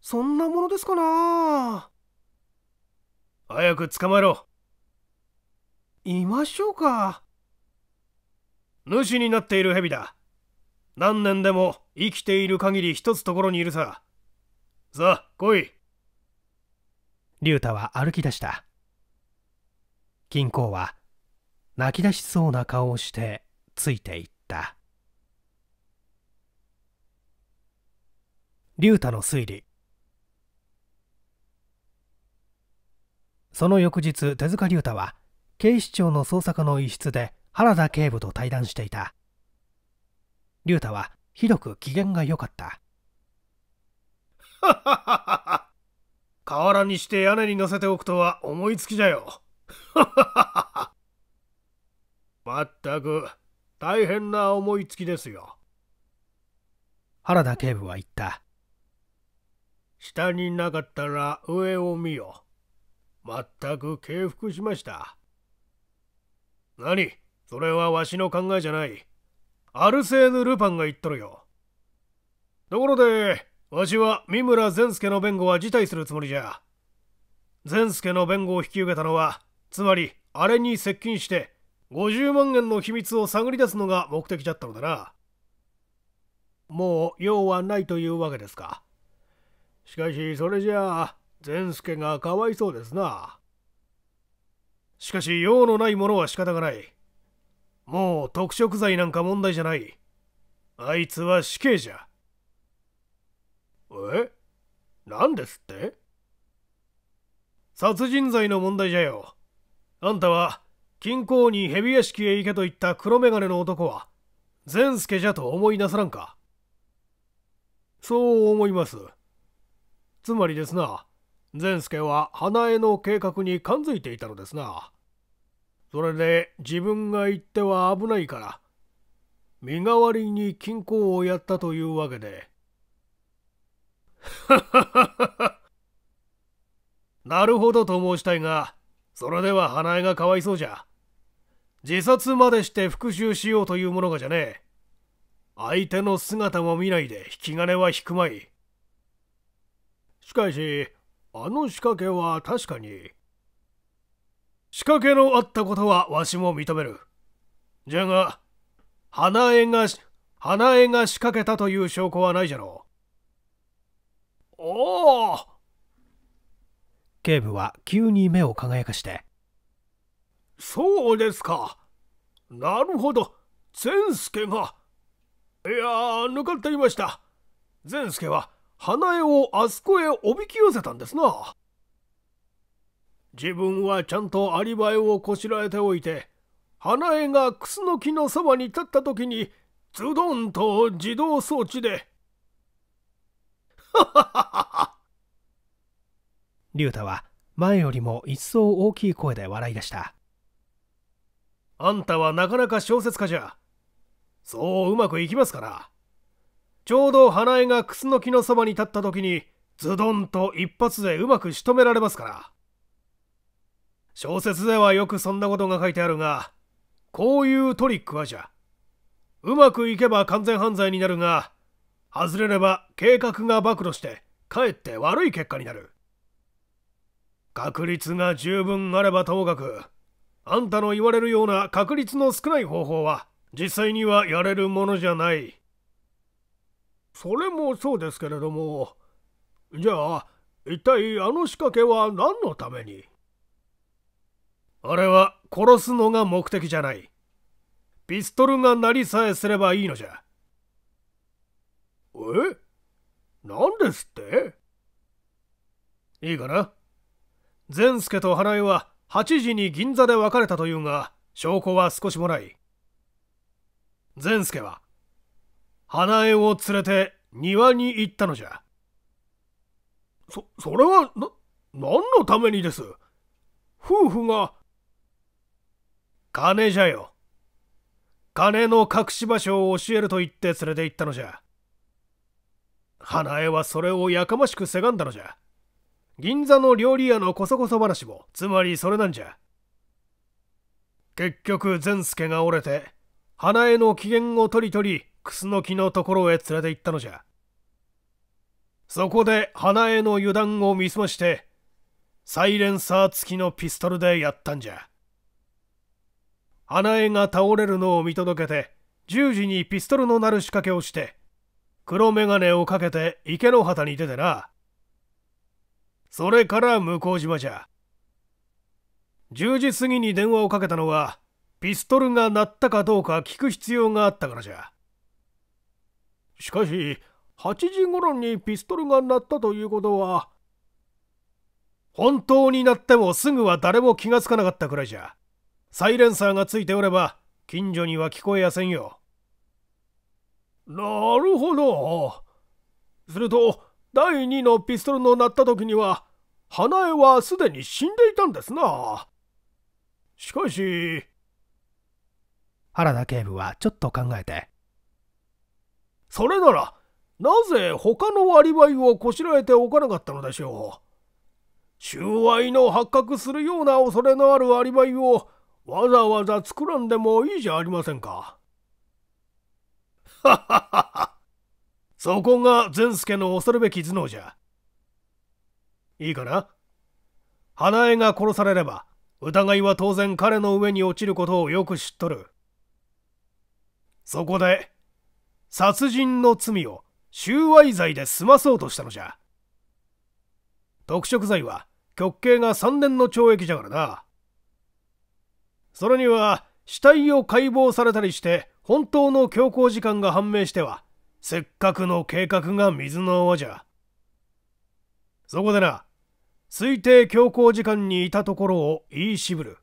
[SPEAKER 1] そんなものですかな早く捕まえろ。いましょうか。主になっているヘビだ。何年でも生きている限り一つところにいるさ。さあ、来い。竜太は歩き出した。金庫は泣き出しそうな顔をしてついていった。竜太の推理。その翌日、手塚竜太は警視庁の捜査課の一室で原田警部と対談していた。竜太はひどく機嫌が良かった。河原にして屋根に乗せておくとは思いつきじゃよ。まったく大変な思いつきですよ。原田警部は言った。下になかったら上を見よ。まったく敬服しました。何それはわしの考えじゃない。アルセーヌ・ルパンが言っとるよ。ところで、わしは三村善助の弁護は辞退するつもりじゃ。善助の弁護を引き受けたのは、つまり、あれに接近して、50万円の秘密を探り出すのが目的じゃったのだな。もう用はないというわけですか。しかし、それじゃあ、善助がかわいそうですな。しかし、用のないものは仕方がない。もう特色罪なんか問題じゃない。あいつは死刑じゃ。え何ですって殺人罪の問題じゃよ。あんたは、近郊に蛇屋敷へ行けと言った黒眼鏡の男は、善助じゃと思いなさらんか。そう思います。つまりですな、善助は花江の計画に感づいていたのですな。それで自分が行っては危ないから、身代わりに金庫をやったというわけで。なるほどと申したいが、それでは花江がかわいそうじゃ。自殺までして復讐しようというものがじゃねえ。相手の姿も見ないで引き金は引くまい。しかし、あの仕掛けは確かに仕掛けのあったことはわしも認める。じゃが、花江が、花江が仕掛けたという証拠はないじゃろう。おお警部は急に目を輝かして。そうですか。なるほど。善助が。いや抜かっていました。善助は、花江をあそこへおびき寄せたんですな。自分はちゃんとアリバイをこしらえておいて花江がクスノキのそばに立った時にズドンと自動装置でハハハハ竜太は前よりも一層大きい声で笑い出したあんたはなかなか小説家じゃそううまくいきますからちょうど花江がクスノキのそばに立った時にズドンと一発でうまく仕留められますから小説ではよくそんなことが書いてあるが、こういうトリックはじゃ。うまくいけば完全犯罪になるが、外れれば計画が暴露して、かえって悪い結果になる。確率が十分あればともかく、あんたの言われるような確率の少ない方法は、実際にはやれるものじゃない。それもそうですけれども、じゃあ、一体あの仕掛けは何のためにあれは殺すのが目的じゃない。ピストルが鳴りさえすればいいのじゃ。え何ですっていいかな善助と花江は8時に銀座で別れたというが、証拠は少しもない。善助は、花江を連れて庭に行ったのじゃ。そ、それは、な、何のためにです夫婦が金じゃよ。金の隠し場所を教えると言って連れて行ったのじゃ。花江はそれをやかましくせがんだのじゃ。銀座の料理屋のこそこそ話も、つまりそれなんじゃ。結局、善助が折れて、花江の機嫌を取り取り、クスノキのところへ連れて行ったのじゃ。そこで花江の油断を見過ごして、サイレンサー付きのピストルでやったんじゃ。花江が倒れるのを見届けて10時にピストルの鳴る仕掛けをして黒眼鏡をかけて池の旗に出てなそれから向島じゃ10時過ぎに電話をかけたのはピストルが鳴ったかどうか聞く必要があったからじゃしかし8時頃にピストルが鳴ったということは本当になってもすぐは誰も気がつかなかったくらいじゃサイレンサーがついておれば近所には聞こえやせんよなるほどすると第2のピストルの鳴った時には花江はすでに死んでいたんですなしかし原田警部はちょっと考えてそれならなぜ他のアリバイをこしらえておかなかったのでしょう収賄の発覚するような恐れのあるアリバイをわざわざ作らんでもいいじゃありませんか。はははは。そこが善助の恐るべき頭脳じゃ。いいかな花江が殺されれば、疑いは当然彼の上に落ちることをよく知っとる。そこで、殺人の罪を収賄罪で済まそうとしたのじゃ。特色罪は極刑が3年の懲役じゃからな。それには死体を解剖されたりして本当の強行時間が判明してはせっかくの計画が水の泡じゃそこでな推定強行時間にいたところを言い渋る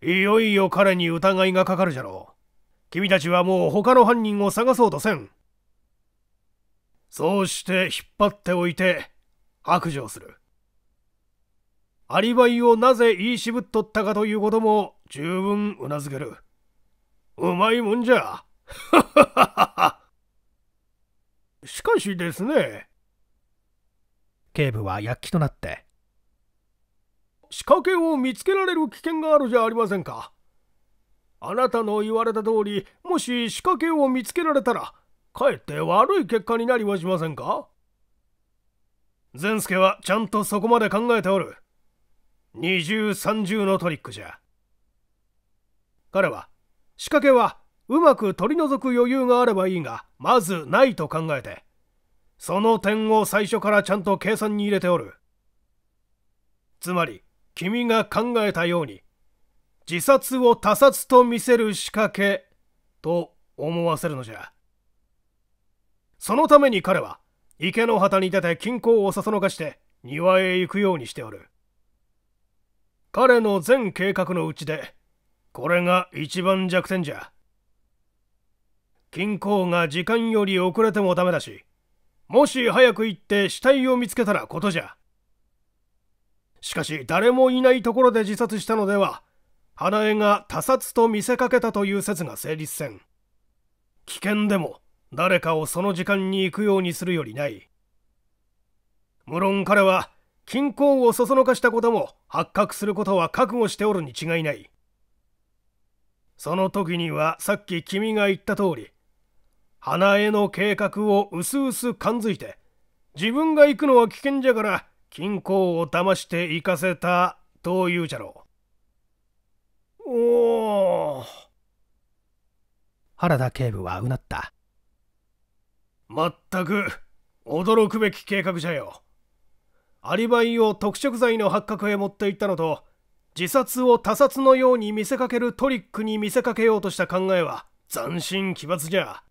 [SPEAKER 1] いよいよ彼に疑いがかかるじゃろう君たちはもう他の犯人を探そうとせんそうして引っ張っておいて白状するアリバイをなぜ言い渋っとったかということも十分うなずける。うまいもんじゃ。しかしですね。警部は躍起となって。仕掛けを見つけられる危険があるじゃありませんか。あなたの言われた通り、もし仕掛けを見つけられたら、かえって悪い結果になりはしませんか善助はちゃんとそこまで考えておる。二重三重のトリックじゃ。彼は仕掛けはうまく取り除く余裕があればいいがまずないと考えてその点を最初からちゃんと計算に入れておるつまり君が考えたように自殺を他殺と見せる仕掛けと思わせるのじゃそのために彼は池の旗に出て金庫をそそのかして庭へ行くようにしておる彼の全計画のうちでこれが一番弱点じゃ金庫が時間より遅れてもダメだしもし早く行って死体を見つけたらことじゃしかし誰もいないところで自殺したのでは花江が他殺と見せかけたという説が成立せん危険でも誰かをその時間に行くようにするよりない無論彼は金庫をそそのかしたことも発覚することは覚悟しておるに違いないその時にはさっき君が言った通り花江の計画を薄々感づいて自分が行くのは危険じゃから金庫を騙して行かせたと言うじゃろう。おお原田警部はうなった。まったく驚くべき計画じゃよ。アリバイを特色剤の発覚へ持っていったのと自殺を他殺のように見せかけるトリックに見せかけようとした考えは斬新奇抜じゃ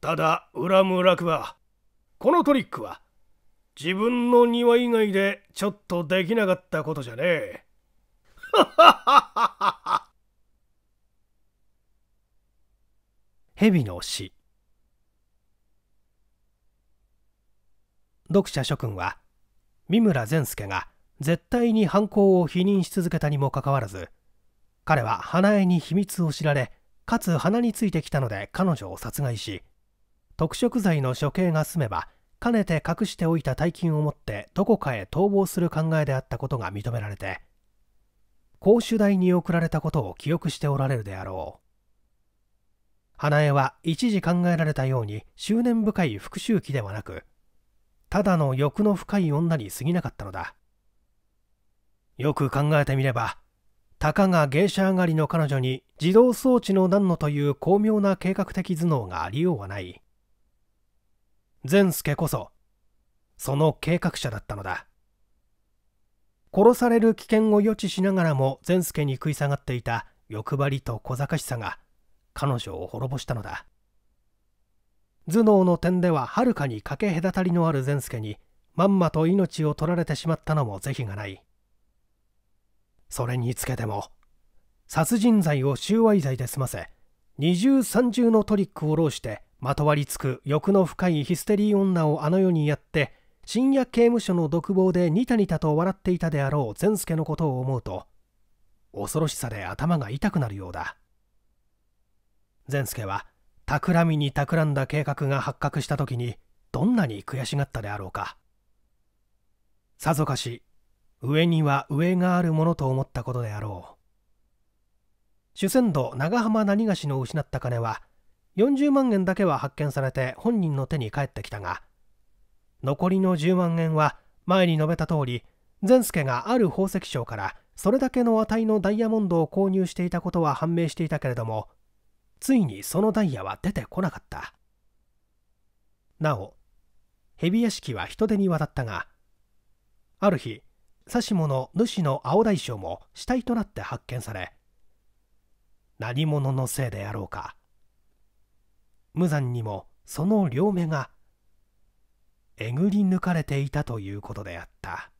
[SPEAKER 1] ただ恨む楽はこのトリックは自分の庭以外でちょっとできなかったことじゃねえ。蛇の死読者諸君は三村善助が絶対に犯行を否認し続けたにもかかわらず彼は花江に秘密を知られかつ鼻についてきたので彼女を殺害し特色剤の処刑が済めばかねて隠しておいた大金を持ってどこかへ逃亡する考えであったことが認められて公衆台に送られたことを記憶しておられるであろう花江は一時考えられたように執念深い復讐期ではなくただの欲の深い女に過ぎなかったのだよく考えてみればたかが芸者上がりの彼女に自動装置の何のという巧妙な計画的頭脳がありようはない善助こそその計画者だったのだ殺される危険を予知しながらも善助に食い下がっていた欲張りと小賢しさが彼女を滅ぼしたのだ頭脳の点でははるかにかけ隔たりのある善助にまんまと命を取られてしまったのも是非がないそれにつけても殺人罪を収賄罪で済ませ二重三重のトリックを浪してまとわりつく欲の深いヒステリー女をあの世にやって深夜刑務所の独房でニタニタと笑っていたであろう善助のことを思うと恐ろしさで頭が痛くなるようだ善助は企みに企んだ計画が発覚した時にどんなに悔しがったであろうかさぞかし上には上があるものと思ったことであろう主戦度長浜何がしの失った金は40万円だけは発見されて本人の手に返ってきたが残りの10万円は前に述べた通り善助がある宝石商からそれだけの値のダイヤモンドを購入していたことは判明していたけれどもついにそのダイヤは出てこなかったなお蛇屋敷は人手に渡ったがある日指物主の青大将も死体となって発見され何者のせいであろうか無残にもその両目がえぐり抜かれていたということであった。